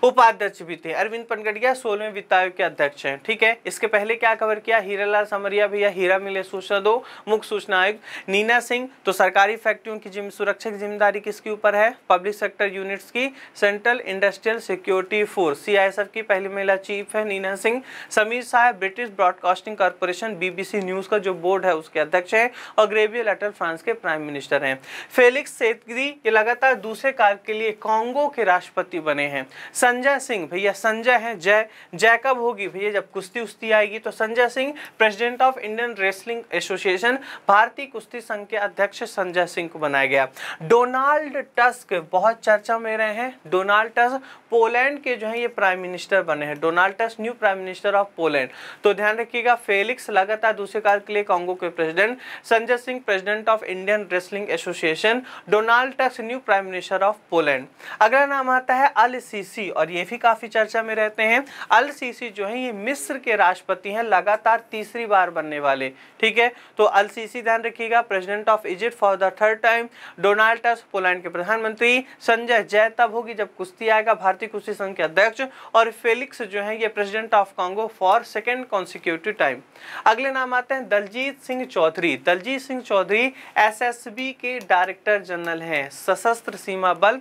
उपाध्यक्ष भी थे अरविंद पनगड़िया सोलहवें वित्त आयोग के अध्यक्ष हैं ठीक है इसके पहले क्या कवर किया हीरालाल समरिया भैया हीरा मिले सूचना दो मुख्य सूचना आयुक्त नीना सिंह तो सरकारी फैक्ट्रियों की सुरक्षा की जिम्मेदारी किसके ऊपर है पब्लिक सेक्टर यूनिट्स की central industrial security force C की पहली महिला चीफ है Nina Singh Sameer Shah British broadcasting corporation BBC news का जो बोर्ड है उसके अध्यक्ष है और ग्रेवियल अटल फ्रांस के प्राइम मिनिस्टर हैं फेलिक्स सेतगिरी ये लगातार दूसरे काल के लिए कांगो के राष्ट्रपति बने हैं संजय सिंह भैया संजय हैं जय जय कब होगी भैया जब कुश्ती उश्ती आएगी तो Sanjay Singh president of Indian wrestling association भारतीय कुश्ती संघ के अध्यक्ष संजय सिंह को बनाया गया डोनाल्ड टस्क बहुत चर्चा में रहे हैं डोनाल्ड टस्क पोलैंड के जो है ये प्राइम मिनिस्टर बने हैं Donald Tusk new prime minister of Poland तो ध्यान रखिएगा फेलिक्स लगातार दूसरे काल के लिए कांगो के president Sanjay Singh president of Indian wrestling association Donald Tusk new prime minister of Poland अगला नाम आता है अल सीसी और ये भी काफ़ी चर्चा में रहते हैं अल सीसी जो है ये मिस्र के राष्ट्रपति हैं लगातार तीसरी बार बनने वाले ठीक है तो अल सीसी ध्यान रखिएगा president of Egypt for the third time Donald Tusk Poland के प्रधानमंत्री संजय जय तब होगी जब कुश्ती आएगा भारतीय कुश्ती संघ के अध्यक्ष और फेलिक्स जो है ये president of Congo for second consecutive time अगले नाम आते हैं दलजीत सिंह चौधरी दलजीत सिंह चौधरी एस के डायरेक्टर जनरल हैं सशस्त्र सीमा बल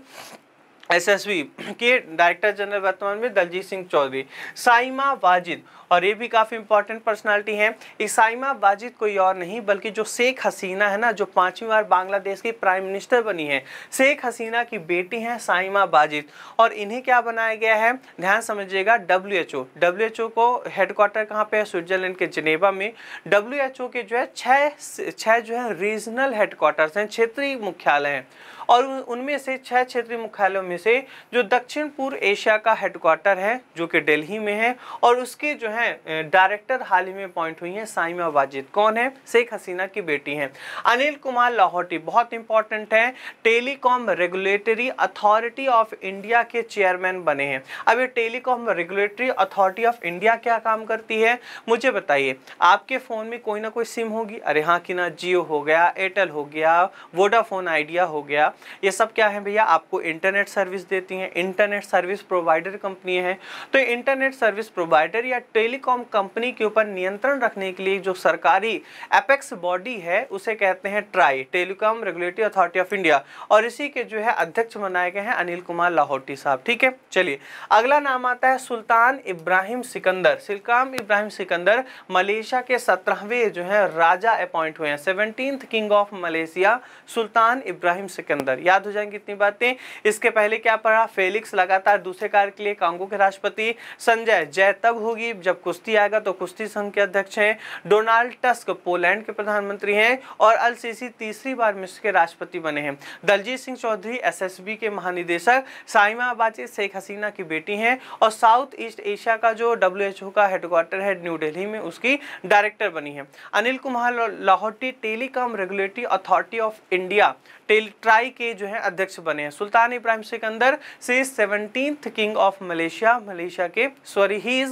एसएसवी के डायरेक्टर जनरल वर्तमान में दलजीत सिंह चौधरी साइमा वाजिद और ये भी काफ़ी इंपॉर्टेंट पर्सनालिटी हैं इस साइमा वाजिद कोई और नहीं बल्कि जो शेख हसीना है ना जो पांचवी बार बांग्लादेश की प्राइम मिनिस्टर बनी है शेख हसीना की बेटी हैं साइमा वाजिद और इन्हें क्या बनाया गया है ध्यान समझिएगा W H O W H O को हेडक्वार्टर कहाँ पर है स्विट्जरलैंड के जिनेवा में डब्ल्यू एच ओ के जो है छः छः जो है रीजनल हेडक्वार्टर्स हैं क्षेत्रीय मुख्यालय हैं और उनमें से छह क्षेत्रीय मुख्यालयों में से जो दक्षिण पूर्व एशिया का हेडक्वार्टर है जो कि दिल्ली में है और उसके जो है डायरेक्टर हाल ही में अपॉइंट हुई है साइमा वाजिद कौन है शेख हसीना की बेटी हैं अनिल कुमार लाहौटी बहुत इंपॉर्टेंट है telecom regulatory authority of India के चेयरमैन बने हैं अब ये telecom regulatory authority of India क्या काम करती है मुझे बताइए आपके फ़ोन में कोई ना कोई सिम होगी अरे हाँ कि ना जियो हो गया एयरटेल हो गया वोडाफोन आइडिया हो गया ये सब क्या है भैया आपको इंटरनेट सर्विस देती हैं इंटरनेट सर्विस प्रोवाइडर कंपनी है तो इंटरनेट सर्विस प्रोवाइडर या टेलीकॉम कंपनी के ऊपर नियंत्रण रखने के लिए जो सरकारी एपेक्स बॉडी है उसे कहते हैं TRAI telecom regulatory authority of India और इसी के जो है अध्यक्ष बनाए गए हैं अनिल कुमार लाहौटी साहब ठीक है चलिए अगला नाम आता है सुल्तान इब्राहिम सिकंदर सिल्काम इब्राहिम सिकंदर मलेशिया के सत्रहवें जो है राजा अपॉइंट हुए हैं seventeen king of Malaysia Sultan Ibrahim Sikandar अंदर याद हो जाएंगी इतनी बातें इसके पहले क्या पढ़ा फेलिक्स लगातार दूसरे कार्य के लिए कांगो के राष्ट्रपति संजय जय तब होगी जब कुश्ती आएगा तो कुश्ती संघ के अध्यक्ष हैं डोनाल्ड टस्क पोलैंड के प्रधानमंत्री हैं और अल सीसी तीसरी बार मिस्र के राष्ट्रपति बने हैं दलजीत सिंह चौधरी एस के महानिदेशक साइमा बाजे शेख हसीना की बेटी हैं और साउथ ईस्ट एशिया का जो डब्ल्यू का हेडक्वार्टर है न्यू डेली में उसकी डायरेक्टर बनी है Anil Kumar Lahoti telecom regulatory authority of India टेलट्राई के जो है अध्यक्ष बने हैं सुल्तान इब्राहिम सिकंदर से seventeen king of Malaysia Malaysia के सॉरी ही इज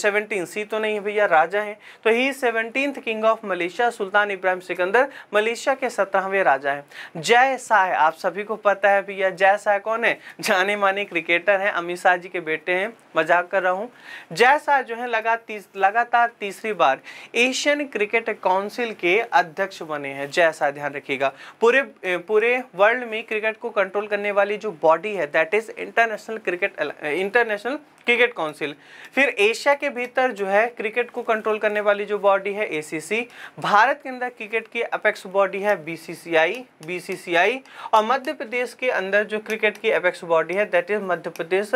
सेवनटीन सी तो नहीं भैया राजा हैं तो he seventeen king of Malaysia Sultan Ibrahim Sikandar Malaysia के सत्रहवें राजा हैं जय शाह आप सभी को पता है भैया जय शाह कौन है जाने माने क्रिकेटर हैं अमित शाह जी के बेटे हैं मजाक कर रहा हूँ जय शाह जो है लगा तीस, लगातार तीसरी बार एशियन क्रिकेट काउंसिल के अध्यक्ष बने हैं जय शाह ध्यान रखिएगा पूरे पूरे वर्ल्ड में क्रिकेट को कंट्रोल करने वाली जो बॉडी है that is international cricket international cricket council फिर एशिया के भीतर जो है क्रिकेट को कंट्रोल करने वाली जो बॉडी है एसीसी भारत के अंदर क्रिकेट की अपेक्स बॉडी है बीसीसीआई बीसीसीआई और मध्य प्रदेश के अंदर जो क्रिकेट की अपेक्स बॉडी है that is Madhya Pradesh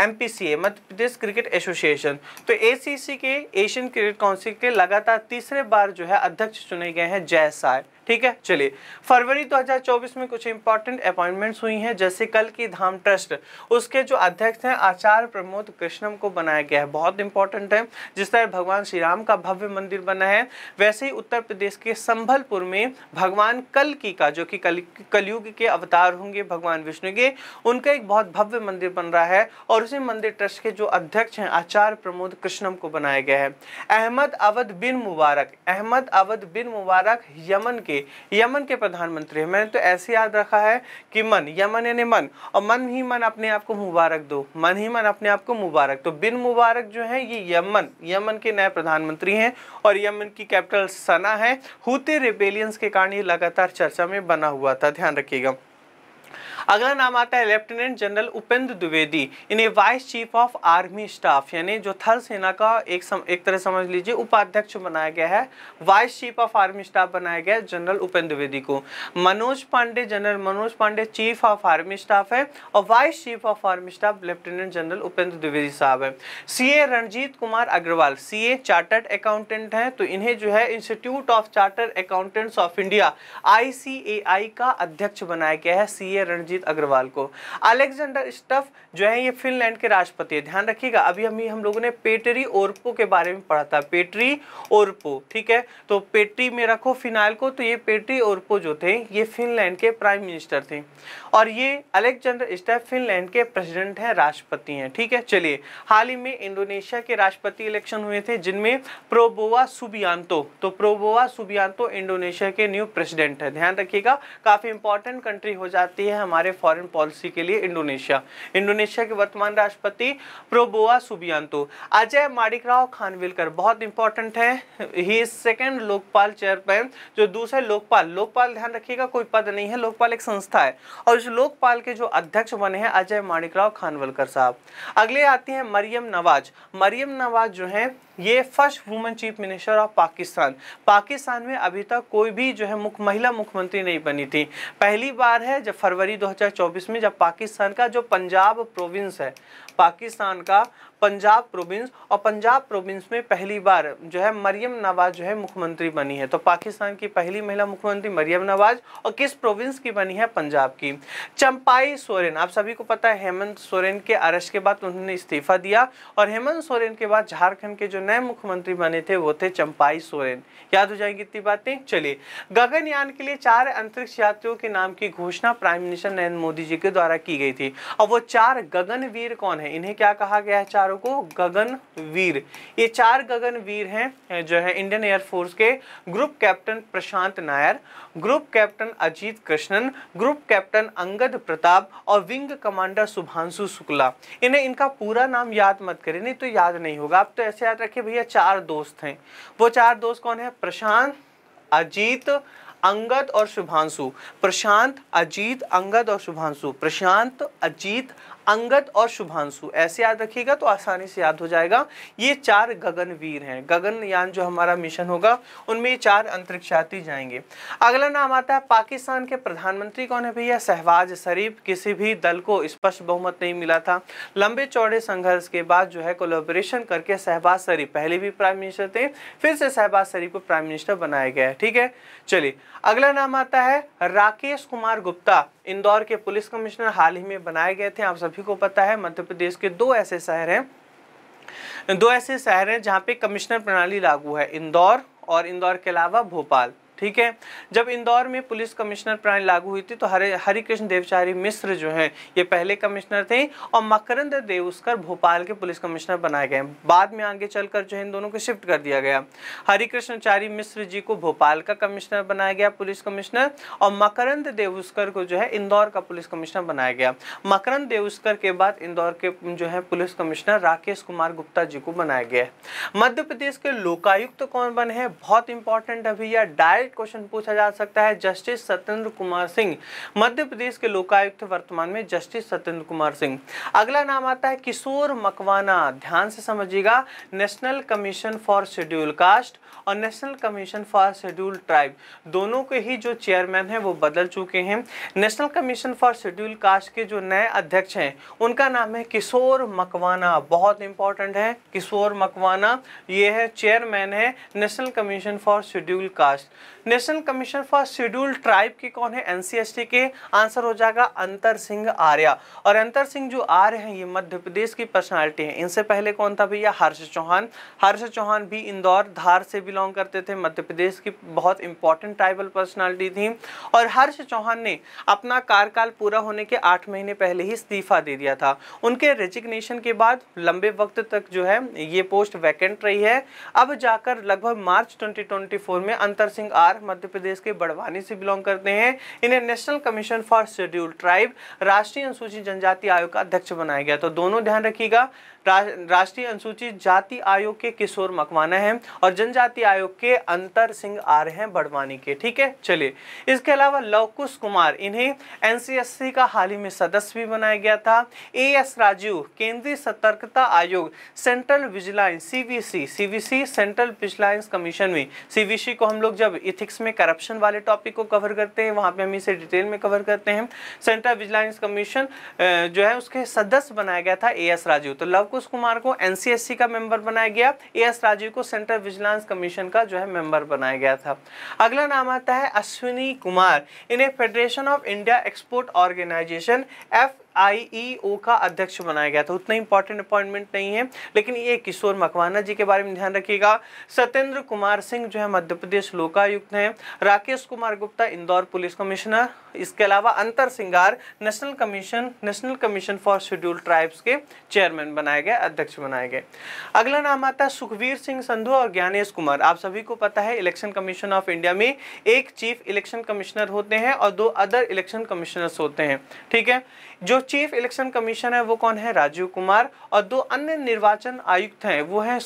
M Madhya Pradesh cricket association तो ए के एशियन क्रिकेट काउंसिल के लगातार तीसरे बार जो है अध्यक्ष चुने गए हैं जय साय ठीक है चलिए फरवरी 2024 में कुछ इंपॉर्टेंट अपॉइंटमेंट्स हुई हैं जैसे कल की धाम ट्रस्ट उसके जो अध्यक्ष हैं आचार्य प्रमोद कृष्णम को बनाया गया है बहुत इंपॉर्टेंट है जिस तरह भगवान श्री राम का भव्य मंदिर बना है वैसे ही उत्तर प्रदेश के संभलपुर में भगवान कल की का जो कि कल कलयुग के अवतार होंगे भगवान विष्णु के उनका एक बहुत भव्य मंदिर बन रहा है और उसी मंदिर ट्रस्ट के जो अध्यक्ष हैं आचार्य प्रमोद कृष्णम को बनाया गया है Ahmed Awad bin Mubarak Ahmed Awad bin Mubarak Yemen के के यमन के प्रधानमंत्री है मैंने तो ऐसे याद रखा है कि मन यमन यानी मन और मन ही मन अपने आप को मुबारक दो मन ही मन अपने आप को मुबारक तो बिन मुबारक जो है ये यमन यमन के नए प्रधानमंत्री हैं और यमन की कैपिटल सना है हुते रिबेलियंस के कारण ये लगातार चर्चा में बना हुआ था ध्यान रखिएगा अगला नाम आता है लेफ्टिनेंट जनरल उपेंद्र द्विवेदी इन्हें vice chief of army staff यानी जो थल सेना का एक सम, एक तरह समझ लीजिए उपाध्यक्ष बनाया गया है vice chief of army staff बनाया गया है जनरल उपेंद्र द्विवेदी को Manoj Pande general Manoj Pande chief of army staff है और vice chief of army staff lieutenant general Upendra Dwivedi साहब है C Ranjeet Kumar Agarwal C A chartered accountant हैं तो इन्हें जो है institute of chartered accountants of India I का अध्यक्ष बनाया गया है सी रणजीत अजीत अग्रवाल को अलेक्जेंडर स्टफ जो है ये फिनलैंड के राष्ट्रपति है ध्यान रखिएगा अभी हम हम लोगों ने पेटरी ओरपो के बारे में पढ़ा था पेटरी ओरपो ठीक है तो पेटरी में रखो फिनाइल को तो ये पेटरी ओरपो जो थे ये फिनलैंड के प्राइम मिनिस्टर थे और ये अलेक्जेंडर स्टफ फिनलैंड के प्रेसिडेंट हैं राष्ट्रपति हैं ठीक है चलिए हाल ही में इंडोनेशिया के राष्ट्रपति इलेक्शन हुए थे जिनमें प्रोबोवा सुबियांतो तो प्रोबोवा सुबियांतो इंडोनेशिया के न्यू प्रेसिडेंट है ध्यान रखिएगा काफ़ी इंपॉर्टेंट कंट्री हो जाती है हमारे हमारे फॉरेन पॉलिसी के लिए इंडोनेशिया इंडोनेशिया के वर्तमान राष्ट्रपति प्रोबोआ सुबियांतो अजय माडिकराव खानविलकर बहुत इंपॉर्टेंट है he is second Lokpal chairman जो दूसरे लोकपाल लोकपाल ध्यान रखिएगा कोई पद नहीं है लोकपाल एक संस्था है और इस लोकपाल के जो अध्यक्ष बने हैं अजय माणिकराव खानवलकर साहब अगले आती हैं मरियम नवाज मरियम नवाज जो हैं ये first women chief minister of Pakistan Pakistan में अभी तक कोई भी जो है मुख्य महिला मुख्यमंत्री नहीं बनी थी पहली बार है जब फरवरी 2024 में जब पाकिस्तान का जो पंजाब प्रोविंस है पाकिस्तान का पंजाब प्रोविंस और पंजाब प्रोविंस में पहली बार जो है मरियम नवाज जो है मुख्यमंत्री बनी है तो पाकिस्तान की पहली महिला मुख्यमंत्री मरियम नवाज और किस प्रोविंस की बनी है पंजाब की चंपाई सोरेन आप सभी को पता है हेमंत सोरेन के अरेस्ट के बाद उन्होंने इस्तीफा दिया और हेमंत सोरेन के बाद झारखंड के जो नए मुख्यमंत्री बने थे वो थे चंपाई सोरेन याद हो जाएंगी इतनी बातें चलिए गगनयान के लिए चार अंतरिक्ष यात्रियों के नाम की घोषणा प्राइम मिनिस्टर नरेंद्र मोदी जी के द्वारा की गई थी और वो चार गगनवीर कौन है इन्हें क्या कहा गया है चारों को गगन वीर ये चार गगन वीर हैं जो है इंडियन एयरफोर्स के group captain Prashant Nair group captain Ajit Krishnan group captain Angad Pratap और विंग कमांडर शुभांशु शुक्ला इन्हें इनका पूरा नाम याद मत करें नहीं तो याद नहीं होगा आप तो ऐसे याद रखिए भैया चार दोस्त हैं वो चार दोस्त कौन है प्रशांत अजीत अंगद और शुभांशु प्रशांत अजीत अंगद और शुभांशु प्रशांत अजीत अंगद और शुभांशु ऐसे याद रखिएगा तो आसानी से याद हो जाएगा ये चार गगनवीर हैं गगनयान जो हमारा मिशन होगा उनमें ये चार अंतरिक्षयात्री जाएंगे अगला नाम आता है पाकिस्तान के प्रधानमंत्री कौन है भैया शहबाज शरीफ किसी भी दल को स्पष्ट बहुमत नहीं मिला था लंबे चौड़े संघर्ष के बाद जो है कोलोबरेशन करके शहबाज शरीफ पहले भी प्राइम मिनिस्टर थे फिर से शहबाज शरीफ को प्राइम मिनिस्टर बनाया गया है ठीक है चलिए अगला नाम आता है राकेश कुमार गुप्ता इंदौर के पुलिस कमिश्नर हाल ही में बनाए गए थे आप सब सभी को पता है मध्य प्रदेश के दो ऐसे शहर हैं दो ऐसे शहर हैं जहाँ पे कमिश्नर प्रणाली लागू है इंदौर और इंदौर के अलावा भोपाल ठीक है जब इंदौर में पुलिस कमिश्नर प्रणाली लागू हुई थी तो हरे हरिकृष्ण देवचारी मिश्र जो हैं ये पहले कमिश्नर थे और मकरंद देवस्कर भोपाल के पुलिस कमिश्नर बनाए गए बाद में आगे चलकर जो है इन दोनों को शिफ्ट कर दिया गया हरिकृष्णचारी मिश्र जी को भोपाल का कमिश्नर बनाया गया पुलिस कमिश्नर और मकरंद देवस्कर को जो है इंदौर का पुलिस कमिश्नर बनाया गया मकरंद देवस्कर के बाद इंदौर के जो है पुलिस कमिश्नर राकेश कुमार गुप्ता जी को बनाया गया मध्य प्रदेश के लोकायुक्त कौन बने हैं बहुत इंपॉर्टेंट अभी या डायरेक्ट डायरेक्ट क्वेश्चन पूछा जा सकता है जस्टिस सत्येंद्र कुमार सिंह मध्य प्रदेश के लोकायुक्त वर्तमान में जस्टिस सत्येंद्र कुमार सिंह अगला नाम आता है किशोर मकवाना ध्यान से समझिएगा national commission for scheduled caste और national commission for scheduled tribe दोनों के ही जो चेयरमैन हैं वो बदल चुके हैं national commission for scheduled caste के जो नए अध्यक्ष हैं उनका नाम है किशोर मकवाना बहुत इंपॉर्टेंट है किशोर मकवाना ये है चेयरमैन है national commission for scheduled caste national commission for scheduled tribe के कौन है एनसीएसटी के आंसर हो जाएगा अंतर सिंह आर्या और अंतर सिंह जो आर्य हैं ये मध्य प्रदेश की पर्सनालिटी है इनसे पहले कौन था भैया हर्ष चौहान हर्ष चौहान भी इंदौर धार से बिलोंग करते थे मध्य प्रदेश की बहुत इंपॉर्टेंट ट्राइबल पर्सनैलिटी थी और हर्ष चौहान ने अपना कार्यकाल पूरा होने के आठ महीने पहले ही इस्तीफा दे दिया था उनके रेजिग्नेशन के बाद लंबे वक्त तक जो है ये पोस्ट वैकेंट रही है अब जाकर लगभग मार्च ट्वेंटी में अंतर सिंह आर्य सरकार मध्य प्रदेश के बड़वानी से बिलोंग करते हैं इन्हें national commission for scheduled tribe राष्ट्रीय अनुसूचित जनजाति आयोग का अध्यक्ष बनाया गया तो दोनों ध्यान रखिएगा राष्ट्रीय अनुसूचित जाति आयोग के किशोर मकवाना हैं और जनजाति आयोग के अंतर सिंह आ रहे हैं बड़वानी के ठीक है चलिए इसके अलावा लवकुश कुमार इन्हें एनसीएससी का हाल ही में सदस्य भी बनाया गया था ए एस राजीव केंद्रीय सतर्कता आयोग central vigilance CVC CVC central vigilance commission में सीवीसी को हम लोग जब इथिक्स में करप्शन वाले टॉपिक को कवर करते हैं वहाँ पर हम इसे डिटेल में कवर करते हैं सेंट्रल विजिलेंस कमीशन जो है उसके सदस्य बनाया गया था ए एस राजीव तो लव अंकुश कुमार को एनसीएससी का मेंबर बनाया गया ए एस राजीव को सेंट्रल विजिलेंस कमीशन का जो है मेंबर बनाया गया था अगला नाम आता है अश्विनी कुमार इन्हें federation of India export organisation F IEO e का अध्यक्ष बनाया गया था उतना इंपॉर्टेंट अपॉइंटमेंट नहीं है लेकिन ये किशोर मकवाना जी के बारे में ध्यान रखिएगा सत्येंद्र कुमार सिंह जो है मध्य प्रदेश लोकायुक्त हैं राकेश कुमार गुप्ता इंदौर पुलिस कमिश्नर इसके अलावा अंतर सिंगार national commission national commission for scheduled tribes के चेयरमैन बनाए गए अध्यक्ष बनाए गए अगला नाम आता है सुखवीर सिंह संधु और ज्ञानेश कुमार आप सभी को पता है इलेक्शन कमीशन ऑफ इंडिया में एक चीफ इलेक्शन कमिश्नर होते हैं और दो अदर इलेक्शन कमिश्नर्स होते हैं ठीक है जो चीफ इलेक्शन कमीशन है वो कौन है राजीव कुमार और दो अन्य निर्वाचन आयुक्त हैं वो हैं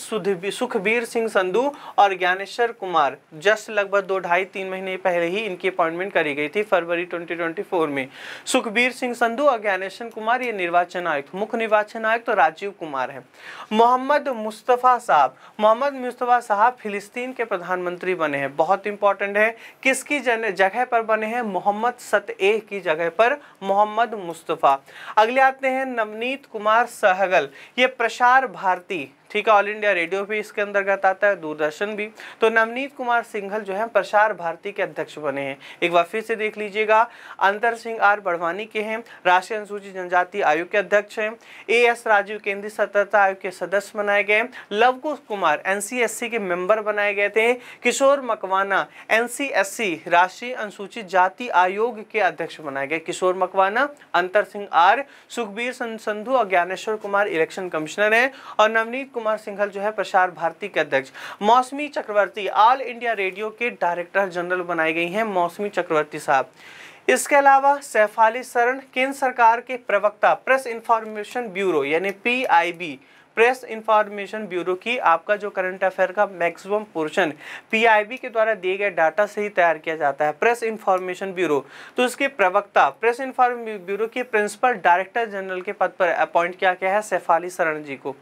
सुखबीर सिंह संधू और ज्ञानेश्वर कुमार जस्ट लगभग दो ढाई तीन महीने पहले ही इनकी अपॉइंटमेंट करी गई थी फरवरी 2024 में सुखबीर सिंह संधू और ज्ञानेश्वर कुमार ये निर्वाचन आयुक्त मुख्य निर्वाचन आयुक्त तो राजीव कुमार है मोहम्मद मुस्तफ़ा साहब मोहम्मद मुस्तफ़ा साहब फिलिस्तीन के प्रधानमंत्री बने हैं बहुत इंपॉर्टेंट है किसकी जगह पर बने हैं मोहम्मद सत की जगह पर मोहम्मद मुस्तफ़ा अगले आते हैं नवनीत कुमार सहगल ये प्रसार भारती ठीक है ऑल इंडिया रेडियो भी इसके अंतर्गत आता है दूरदर्शन भी तो नवनीत कुमार सिंघल जो है प्रसार भारती के अध्यक्ष बने हैं एक बार फिर से देख लीजिएगा अंतर सिंह आर बड़वानी के हैं राष्ट्रीय अनुसूचित जनजाति आयोग के अध्यक्ष हैं ए एस राजीव केंद्रीय सतर्कता आयोग के सदस्य बनाए गए लवकुश कुमार एनसीएससी के मेंबर बनाए गए थे किशोर मकवाना एन राष्ट्रीय अनुसूचित जाति आयोग के अध्यक्ष बनाए गए किशोर मकवाना अंतर सिंह आर सुखबीर संधु और ज्ञानेश्वर कुमार इलेक्शन कमिश्नर हैं और नवनीत कुमार सिंघल जो है प्रसार भारती के अध्यक्ष Mausami Chakravarty All India Radio के डायरेक्टर जनरल बनाई गई हैं मौसमी चक्रवर्ती साहब इसके अलावा सैफाली अली सरण केंद्र सरकार के प्रवक्ता प्रेस इंफॉर्मेशन ब्यूरो यानी पीआईबी प्रेस इंफॉर्मेशन ब्यूरो की आपका जो करंट अफेयर का मैक्सिमम पोर्शन पीआईबी के द्वारा दिए गए डाटा से ही तैयार किया जाता है प्रेस इंफॉर्मेशन ब्यूरो तो इसके प्रवक्ता प्रेस इंफॉर्म ब्यूरो के प्रिंसिपल डायरेक्टर जनरल के पद पर अपॉइंट किया गया है शेफाली शरण जी को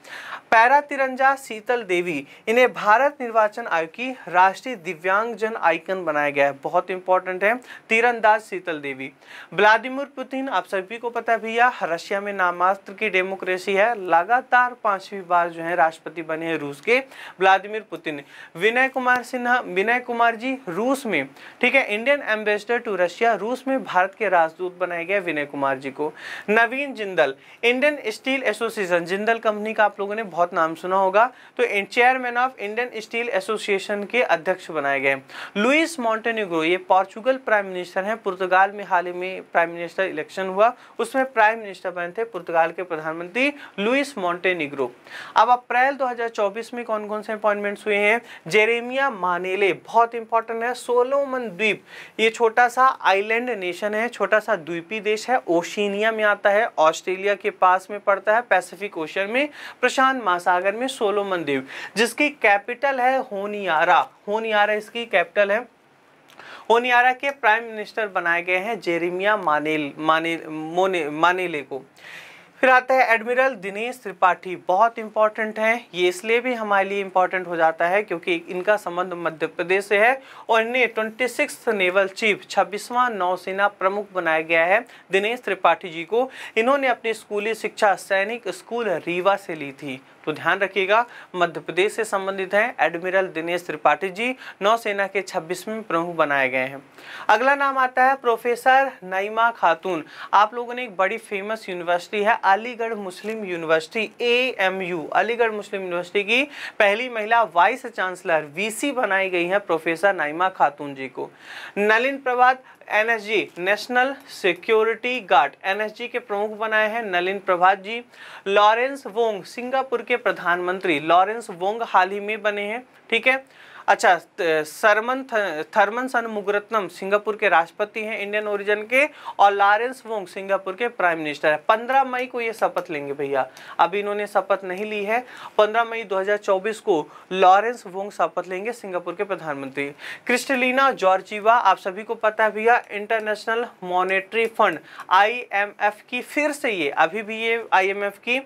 पैरा तिरंजा शीतल देवी इन्हें भारत निर्वाचन आयोग की राष्ट्रीय दिव्यांग जन आइकन बनाया गया है बहुत इंपॉर्टेंट है तीरंदाज शीतल देवी व्लादिमिर पुतिन आप सभी को पता भैया रशिया में नामास्त्र की डेमोक्रेसी है लगातार पांच पांचवी बार जो है राष्ट्रपति बने हैं रूस के व्लादिमिर पुतिन विनय कुमार सिन्हा विनय कुमार जी रूस में ठीक है इंडियन एम्बेसडर टू रशिया रूस में भारत के राजदूत बनाए गए विनय कुमार जी को Naveen Jindal Indian steel association Jindal company का आप लोगों ने बहुत नाम सुना होगा तो chairman of Indian steel association के अध्यक्ष बनाए गए लुइस मॉन्टेनिग्रो ये पोर्चुगल प्राइम मिनिस्टर हैं पुर्तगाल में हाल ही में प्राइम मिनिस्टर इलेक्शन हुआ उसमें प्राइम मिनिस्टर बने थे पुर्तगाल के प्रधानमंत्री लुइस मॉन्टेनिग्रो अब अप्रैल 2024 में कौन कौन से अपॉइंटमेंट्स हुए हैं जेरेमिया मानेले बहुत इंपॉर्टेंट है सोलोमन द्वीप ये छोटा सा आइलैंड नेशन है छोटा सा द्वीपी देश है ओशिनिया में आता है ऑस्ट्रेलिया के पास में पड़ता है पैसिफिक ओशन में प्रशांत महासागर में सोलोमन द्वीप जिसकी कैपिटल है होनियारा होनियारा इसकी कैपिटल है होनियारा के प्राइम मिनिस्टर बनाए गए हैं जेरेमिया मानेल माने मोने मानेले को फिर आता है एडमिरल दिनेश त्रिपाठी बहुत इंपॉर्टेंट है ये इसलिए भी हमारे लिए इंपॉर्टेंट हो जाता है क्योंकि इनका संबंध मध्य प्रदेश से है और इन्हें ट्वेंटी सिक्स नेवल चीफ छब्बीसवां नौसेना प्रमुख बनाया गया है दिनेश त्रिपाठी जी को इन्होंने अपनी स्कूली शिक्षा सैनिक स्कूल रीवा से ली थी तो ध्यान रखिएगा मध्य प्रदेश से संबंधित हैं एडमिरल दिनेश त्रिपाठी जी नौसेना के छब्बीसवें प्रमुख बनाए गए हैं अगला नाम आता है प्रोफेसर नईमा खातून आप लोगों ने एक बड़ी फेमस यूनिवर्सिटी है अलीगढ़ मुस्लिम यूनिवर्सिटी ए अलीगढ़ मुस्लिम यूनिवर्सिटी की पहली महिला वाइस चांसलर वी बनाई गई है प्रोफेसर नईमा खातून जी को Nalin Prabhat NSG national security guard NSG के प्रमुख बनाए हैं Nalin Prabhat ji Lawrence Wong Singapore के प्रधानमंत्री लॉरेंस वोंग हाल ही में बने हैं ठीक है अच्छा सरमन थर्मन सन मुगरत्नम सिंगापुर के राष्ट्रपति हैं इंडियन ओरिजिन के और लॉरेंस वोंग सिंगापुर के प्राइम मिनिस्टर है पंद्रह मई को ये शपथ लेंगे भैया अभी इन्होंने शपथ नहीं ली है पंद्रह मई 2024 को लॉरेंस वोंग शपथ लेंगे सिंगापुर के प्रधानमंत्री क्रिस्टलिना जॉर्जीवा आप सभी को पता है भैया इंटरनेशनल मॉनिटरी फंड आई की फिर से ये अभी भी ये आई की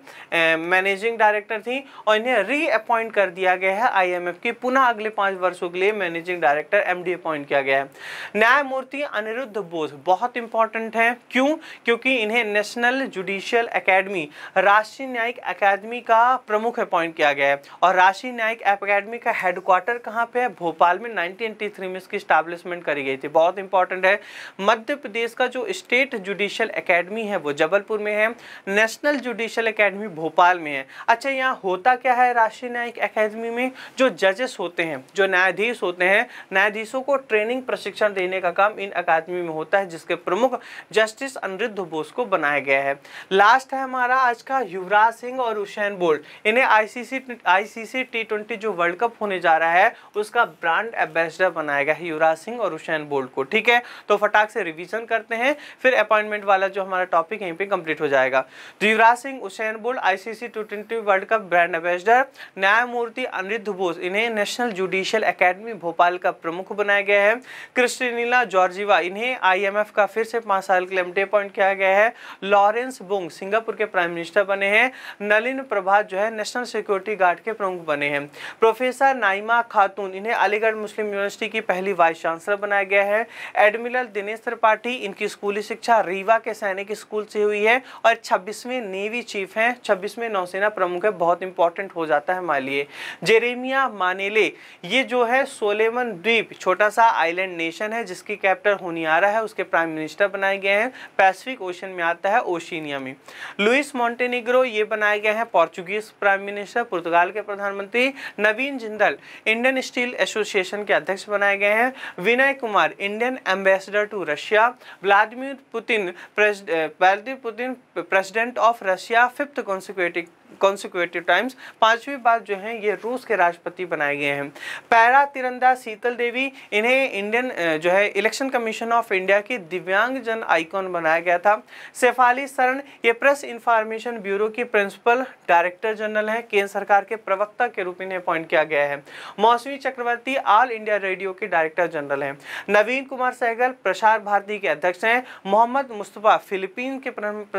मैनेजिंग डायरेक्टर थी और इन्हें रीअपॉइंट कर दिया गया है आई की पुनः अगले पाँच पांच वर्षों के लिए मैनेजिंग डायरेक्टर एम अपॉइंट किया गया है न्यायमूर्ति अनिरुद्ध बोस बहुत इंपॉर्टेंट है क्यों क्योंकि इन्हें नेशनल जुडिशियल अकेडमी राष्ट्रीय न्यायिक अकेडमी का प्रमुख अपॉइंट किया गया है और राष्ट्रीय न्यायिक अकेडमी का हेडक्वार्टर कहाँ पे है भोपाल में नाइनटीन में इसकी स्टैब्लिशमेंट करी गई थी बहुत इंपॉर्टेंट है मध्य प्रदेश का जो स्टेट जुडिशियल अकेडमी है वो जबलपुर में है नेशनल जुडिशियल अकेडमी भोपाल में है अच्छा यहाँ होता क्या है राष्ट्रीय न्यायिक अकेडमी में जो जजेस होते हैं जो न्यायाधीश होते हैं न्यायाधीशों को ट्रेनिंग प्रशिक्षण देने का काम इन अकादमी में होता है जिसके प्रमुख जस्टिस अनिरुद्ध बोस को बनाया गया है लास्ट है हमारा आज का युवराज सिंह और उशैन बोल्ट इन्हें आईसीसी आईसीसी टी ट्वेंटी जो वर्ल्ड कप होने जा रहा है उसका ब्रांड एम्बेसडर बनाया गया है युवराज सिंह और उशैन बोल्ट को ठीक है तो फटाक से रिविजन करते हैं फिर अपॉइंटमेंट वाला जो हमारा टॉपिक यहीं पर कंप्लीट हो जाएगा तो Yuvraj Singh Usain Bolt ICC T world cup brand ambassador न्यायमूर्ति अनिरुद्ध बोस इन्हें national judicial artificial academy Bhopal का प्रमुख बनाया गया है क्रिस्टिनीला जॉर्जिवा इन्हें आईएमएफ का फिर से पांच साल के लिए डे अपॉइंट किया गया है लॉरेंस बुंग सिंगापुर के प्राइम मिनिस्टर बने हैं नलिन प्रभात जो है नेशनल सिक्योरिटी गार्ड के प्रमुख बने हैं प्रोफेसर नाइमा खातून इन्हें अलीगढ़ मुस्लिम यूनिवर्सिटी की पहली वाइस चांसलर बनाया गया है एडमिरल दिनेश त्रिपाठी इनकी स्कूली शिक्षा रीवा के सैनिक स्कूल से हुई है और छब्बीसवें नेवी चीफ हैं छब्बीसवें नौसेना प्रमुख है बहुत इंपॉर्टेंट हो जाता है हमारे लिए जेरेमिया मानेले ये ये जो है सोलेमन द्वीप छोटा सा आइलैंड नेशन है जिसकी कैप्टन होनियारा है उसके प्राइम मिनिस्टर बनाए गए हैं पैसिफिक ओशन में आता है ओशिनिया में लुइस मॉन्टेनिग्रो ये बनाए गए हैं पोर्चुगीज प्राइम मिनिस्टर पुर्तगाल के प्रधानमंत्री Naveen Jindal Indian steel association के अध्यक्ष बनाए गए हैं Vinay Kumar Indian ambassador to Russia Vladimir Putin Vladimir Putin president of Russia fifth consecutive consecutive times पांचवी बार जो है ये रूस के राष्ट्रपति बनाए गए हैं पैरा तिरंदा शीतल देवी इन्हें इंडियन जो है इलेक्शन कमीशन ऑफ इंडिया की दिव्यांग जन आइकॉन बनाया गया था शेफाली शरण ये प्रेस इंफॉर्मेशन ब्यूरो की प्रिंसिपल डायरेक्टर जनरल हैं केंद्र सरकार के प्रवक्ता के रूप में इन्हें अपॉइंट किया गया है Mausami Chakravarty All India Radio के डायरेक्टर जनरल हैं नवीन कुमार सहगल प्रसार भारती के अध्यक्ष हैं मोहम्मद मुस्तफ़ा फिलीपीन के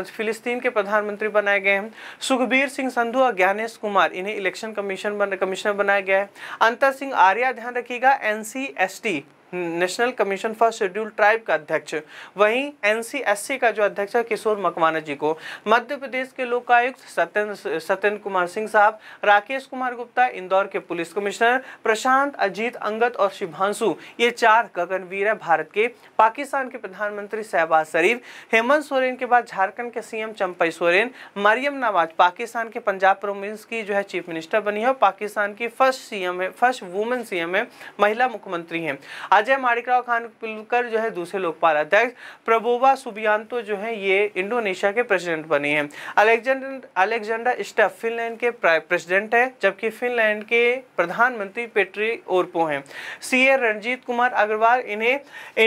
फिलिस्तीन के प्रधानमंत्री बनाए गए हैं सुखबीर सिंह सिंह संधु और ज्ञानेश कुमार इन्हें इलेक्शन कमीशन बन, कमिश्नर बनाया गया है अंतर सिंह आर्या ध्यान रखिएगा NCST national commission for scheduled tribe का अध्यक्ष वहीं एनसीएससी का जो अध्यक्ष है किशोर मकवाना जी को मध्य प्रदेश के लोकायुक्त सत्येंद्र सत्येंद्र कुमार सिंह साहब राकेश कुमार गुप्ता इंदौर के पुलिस कमिश्नर प्रशांत अजीत अंगत और शिभांशु ये चार गगनवीर है भारत के पाकिस्तान के प्रधानमंत्री शहबाज शरीफ हेमंत सोरेन के बाद झारखंड के सीएम चंपई सोरेन मरियम नवाज पाकिस्तान के पंजाब प्रोविंस की जो है चीफ मिनिस्टर बनी है और पाकिस्तान की फर्स्ट सीएम है फर्स्ट वुमेन सीएम है महिला मुख्यमंत्री हैं अजय मारिकराव खान पिलकर जो है दूसरे लोकपाल अध्यक्ष प्रबोवा सुबियांतो जो है ये इंडोनेशिया के प्रेसिडेंट बने हैं अलेक्जेंडर अलेक्जेंडर स्टफ फिनलैंड के प्रेसिडेंट है जबकि फिनलैंड के प्रधानमंत्री पेट्री ओरपो हैं सी ए रणजीत कुमार अग्रवाल इन्हें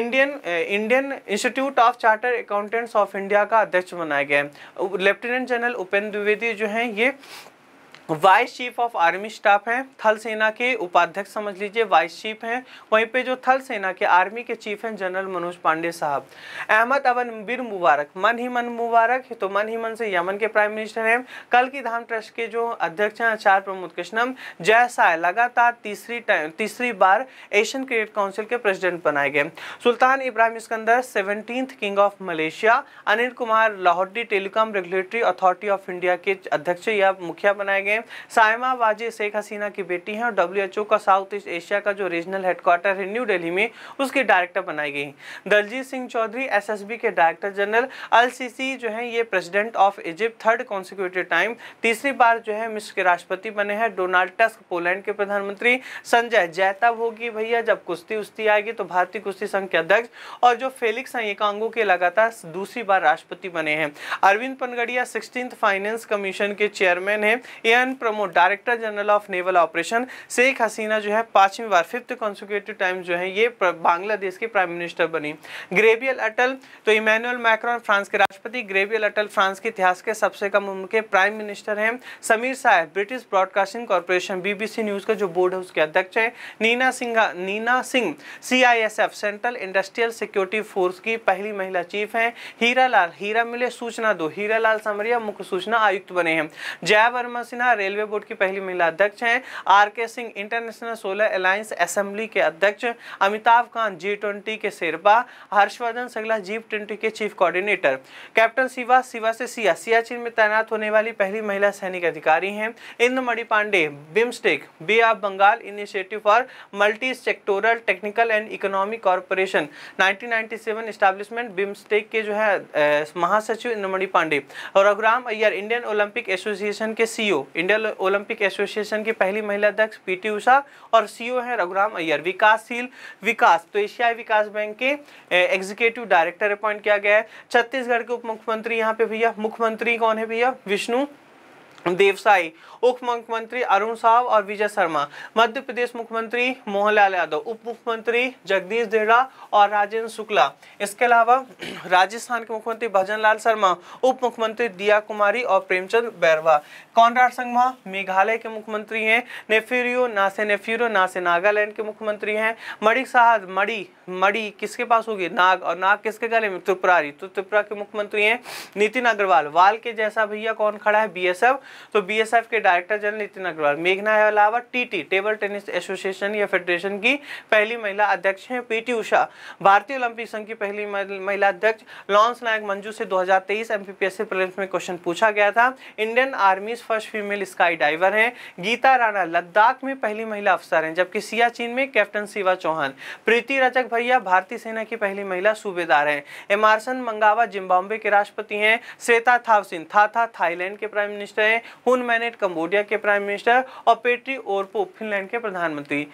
Indian Indian institute of charter accountants of India का अध्यक्ष बनाया गया है लेफ्टिनेंट जनरल उपेंद्र द्विवेदी जो हैं ये vice chief of army staff हैं थल सेना के उपाध्यक्ष समझ लीजिए वाइस चीफ हैं वहीं पे जो थल सेना के आर्मी के चीफ हैं जनरल मनोज पांडे साहब अहमद अवन बिर मुबारक मन ही मन मुबारक तो मन ही मन से यमन के प्राइम मिनिस्टर हैं कल की धाम ट्रस्ट के जो अध्यक्ष हैं आचार्य प्रमोद कृष्णम जयसाय लगातार तीसरी तीसरी बार एशियन क्रिकेट काउंसिल के प्रेसिडेंट बनाए गए Sultan Ibrahim Iskandar seventeen king of Malaysia Anil Kumar Lahoti telecom regulatory authority of India के अध्यक्ष या मुखिया बनाए गए देखेंगे साइमा वाजे शेख हसीना की बेटी हैं और डब्ल्यूएचओ का साउथ ईस्ट एशिया का जो रीजनल हेडक्वार्टर है न्यू दिल्ली में उसकी डायरेक्टर बनाई गई दलजीत सिंह चौधरी एसएसबी के डायरेक्टर जनरल अल सीसी जो है ये president of Egypt third consecutive time तीसरी बार जो है मिस्र के राष्ट्रपति बने हैं डोनाल्ड टस्क पोलैंड के प्रधानमंत्री संजय जय होगी भैया जब कुश्ती उश्ती आएगी तो भारतीय कुश्ती संघ के अध्यक्ष और जो फेलिक्स हैं ये कांगो के लगातार दूसरी बार राष्ट्रपति बने हैं Arvind Panagariya sixteen finance commission के चेयरमैन हैं ए कैन प्रमोट director general of naval operation Sheikh Hasina जो है पांचवी बार फिफ्थ कॉन्सिक्यूटिव टाइम जो है ये बांग्लादेश के प्राइम मिनिस्टर बनी ग्रेबियल अटल तो इमैनुअल मैक्रोन फ्रांस के राष्ट्रपति ग्रेबियल अटल फ्रांस के इतिहास के सबसे कम उम्र के प्राइम मिनिस्टर हैं Sameer sahab British broadcasting corporation BBC news का जो बोर्ड है उसके अध्यक्ष हैं Nina Singh Nina Singh C central industrial security force की पहली महिला चीफ हैं लाल हीरा मिले सूचना दो हीरा लाल समरिया मुख्य सूचना आयुक्त बने हैं जय वर्मा सिन्हा रेलवे बोर्ड की पहली महिला अध्यक्ष हैं R K Singh international solar alliance assembly के अध्यक्ष अमिताभ कांत जी ट्वेंटी के sherpa Harshvardhan Shringla G twenty के chief coordinator captain Shiva Shiva से सिया सियाचिन में तैनात होने वाली पहली महिला सैनिक अधिकारी हैं Indramani Pandey BIMSTEC bay of Bengal initiative for multi sectoral technical and economic corporation nineteen establishment BIMSTEC के जो है महासचिव इंद्रमणि पांडे और Raghuram Iyer Indian Olympic association के सीईओ इंडियन ओलंपिक एसोसिएशन की पहली महिला अध्यक्ष पीटी उषा और सीईओ हैं रघुराम अय्यर विकासशील विकास तो एशियाई विकास बैंक के एग्जीक्यूटिव डायरेक्टर अपॉइंट किया गया है छत्तीसगढ़ के उप मुख्यमंत्री यहाँ पे भैया मुख्यमंत्री कौन है भैया विष्णु देवसाई उप मुख्यमंत्री अरुण साव और विजय शर्मा मध्य प्रदेश मुख्यमंत्री मोहनलाल यादव उप मुख्यमंत्री जगदीश देहरा और राजेंद्र शुक्ला इसके अलावा *clears throat* राजस्थान के मुख्यमंत्री भजन लाल शर्मा उप मुख्यमंत्री दिया कुमारी और प्रेमचंद बैरवा कॉनराड संगमा मेघालय के मुख्यमंत्री हैं नेफ्यूरियो नासे नेफ्यूरो नासे नागालैंड के मुख्यमंत्री हैं मणिक साहद मड़ी मड़ी किसके पास होगी नाग और नाग किसके गले में त्रिपुरारी तो त्रिपुरा के मुख्यमंत्री हैं नितिन अग्रवाल वाल के जैसा भैया कौन खड़ा है बी तो बीएसएफ के डायरेक्टर जनरल नितिन अग्रवाल मेघना के अलावा टीटी टेबल टेनिस एसोसिएशन या फेडरेशन की पहली महिला अध्यक्ष हैं पीटी उषा भारतीय ओलंपिक संघ की पहली महिला अध्यक्ष लॉन्स नायक मंजू से 2023 एमपीपीएससी प्रीलिम्स में क्वेश्चन पूछा गया था Indian army's first female sky diver हैं गीता राणा लद्दाख में पहली महिला अफसर हैं जबकि सियाचिन में कैप्टन शिवा चौहान प्रीति रजक भैया भारतीय सेना की पहली महिला सूबेदार हैं एमारसन मंगावा जिम्बाब्वे के राष्ट्रपति हैं श्वेता थावसिन था थाईलैंड के प्राइम मिनिस्टर हैं हुन मैनेट कंबोडिया के प्राइम मिनिस्टर और पेट्री ओरपो फिनलैंड के प्रधानमंत्री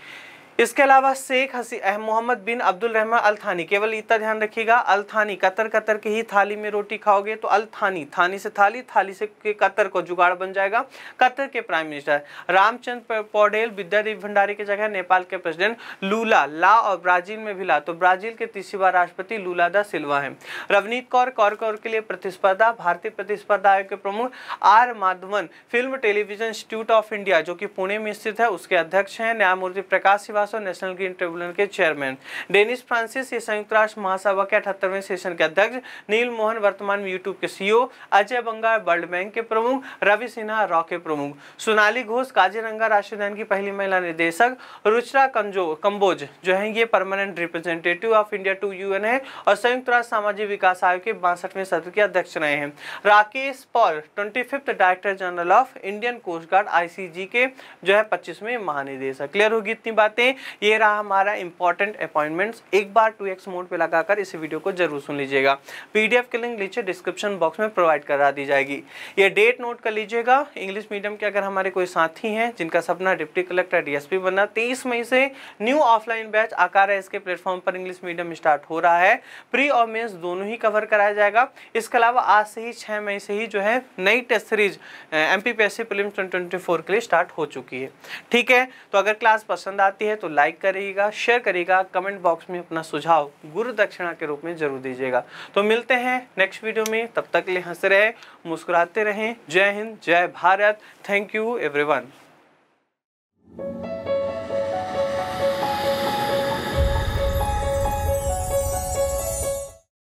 इसके अलावा शेख हसी मोहम्मद बिन अब्दुल रहमान अल थानी केवल इतना ध्यान रखिएगा अल थानी कतर कतर के ही थाली में रोटी खाओगे तो अल थानी थानी से थाली थाली से कतर को जुगाड़ बन जाएगा कतर के प्राइम मिनिस्टर रामचंद्र पौडेल विद्यादेव भंडारी की जगह नेपाल के प्रेसिडेंट लूला ला और ब्राजील में भी ला तो ब्राजील के तीसरी बार राष्ट्रपति लूला दा सिल्वा है रवनीत कौर कौर कौर के लिए प्रतिस्पर्धा भारतीय प्रतिस्पर्धा आयोग के प्रमुख R Madhavan film television institute of India जो कि पुणे में स्थित है उसके अध्यक्ष हैं न्यायमूर्ति प्रकाश श्रीवास महासभा और नेशनल ग्रीन ट्रिब्यूनल के चेयरमैन डेनिस फ्रांसिस ये संयुक्त राष्ट्र महासभा के अठहत्तरवें सेशन के अध्यक्ष नील मोहन वर्तमान में यूट्यूब के CEO Ajay Banga world bank के प्रमुख रवि सिन्हा रॉ के प्रमुख सोनाली घोष काजीरंगा राष्ट्रीय उद्यान की पहली महिला निदेशक रुचरा कंजो कंबोज जो है ये permanent representative of India to U है और संयुक्त राष्ट्र सामाजिक विकास आयोग के बासठवें सत्र के अध्यक्ष रहे हैं Rakesh Pal twenty director general of Indian coast guard ICG के जो है पच्चीसवें महानिदेशक क्लियर होगी इतनी बातें ये रहा हमारा इंपॉर्टेंट अपॉइंटमेंट्स एक बार टू एक्स मोड पे लगाकर इस वीडियो को जरूर सुन लीजिएगा पीडीएफ की लिंक नीचे डिस्क्रिप्शन बॉक्स में प्रोवाइड करा दी जाएगी ये डेट नोट कर लीजिएगा इंग्लिश मीडियम के अगर हमारे कोई साथी हैं जिनका सपना डिप्टी कलेक्टर डीएसपी बनना तेईस मई से न्यू ऑफलाइन बैच आकार है इसके प्लेटफॉर्म पर इंग्लिश मीडियम स्टार्ट हो रहा है प्री और मेन्स दोनों ही कवर कराया जाएगा इसके अलावा आज से ही छह मई से ही जो है नई test series M P P के लिए स्टार्ट हो चुकी है ठीक है तो अगर क्लास पसंद आती है तो लाइक तो करिएगा शेयर करिएगा कमेंट बॉक्स में अपना सुझाव गुरु दक्षिणा के रूप में जरूर दीजिएगा तो मिलते हैं नेक्स्ट वीडियो में तब तक के लिए हंस रहे मुस्कुराते रहें जय हिंद जय भारत थैंक यू एवरीवन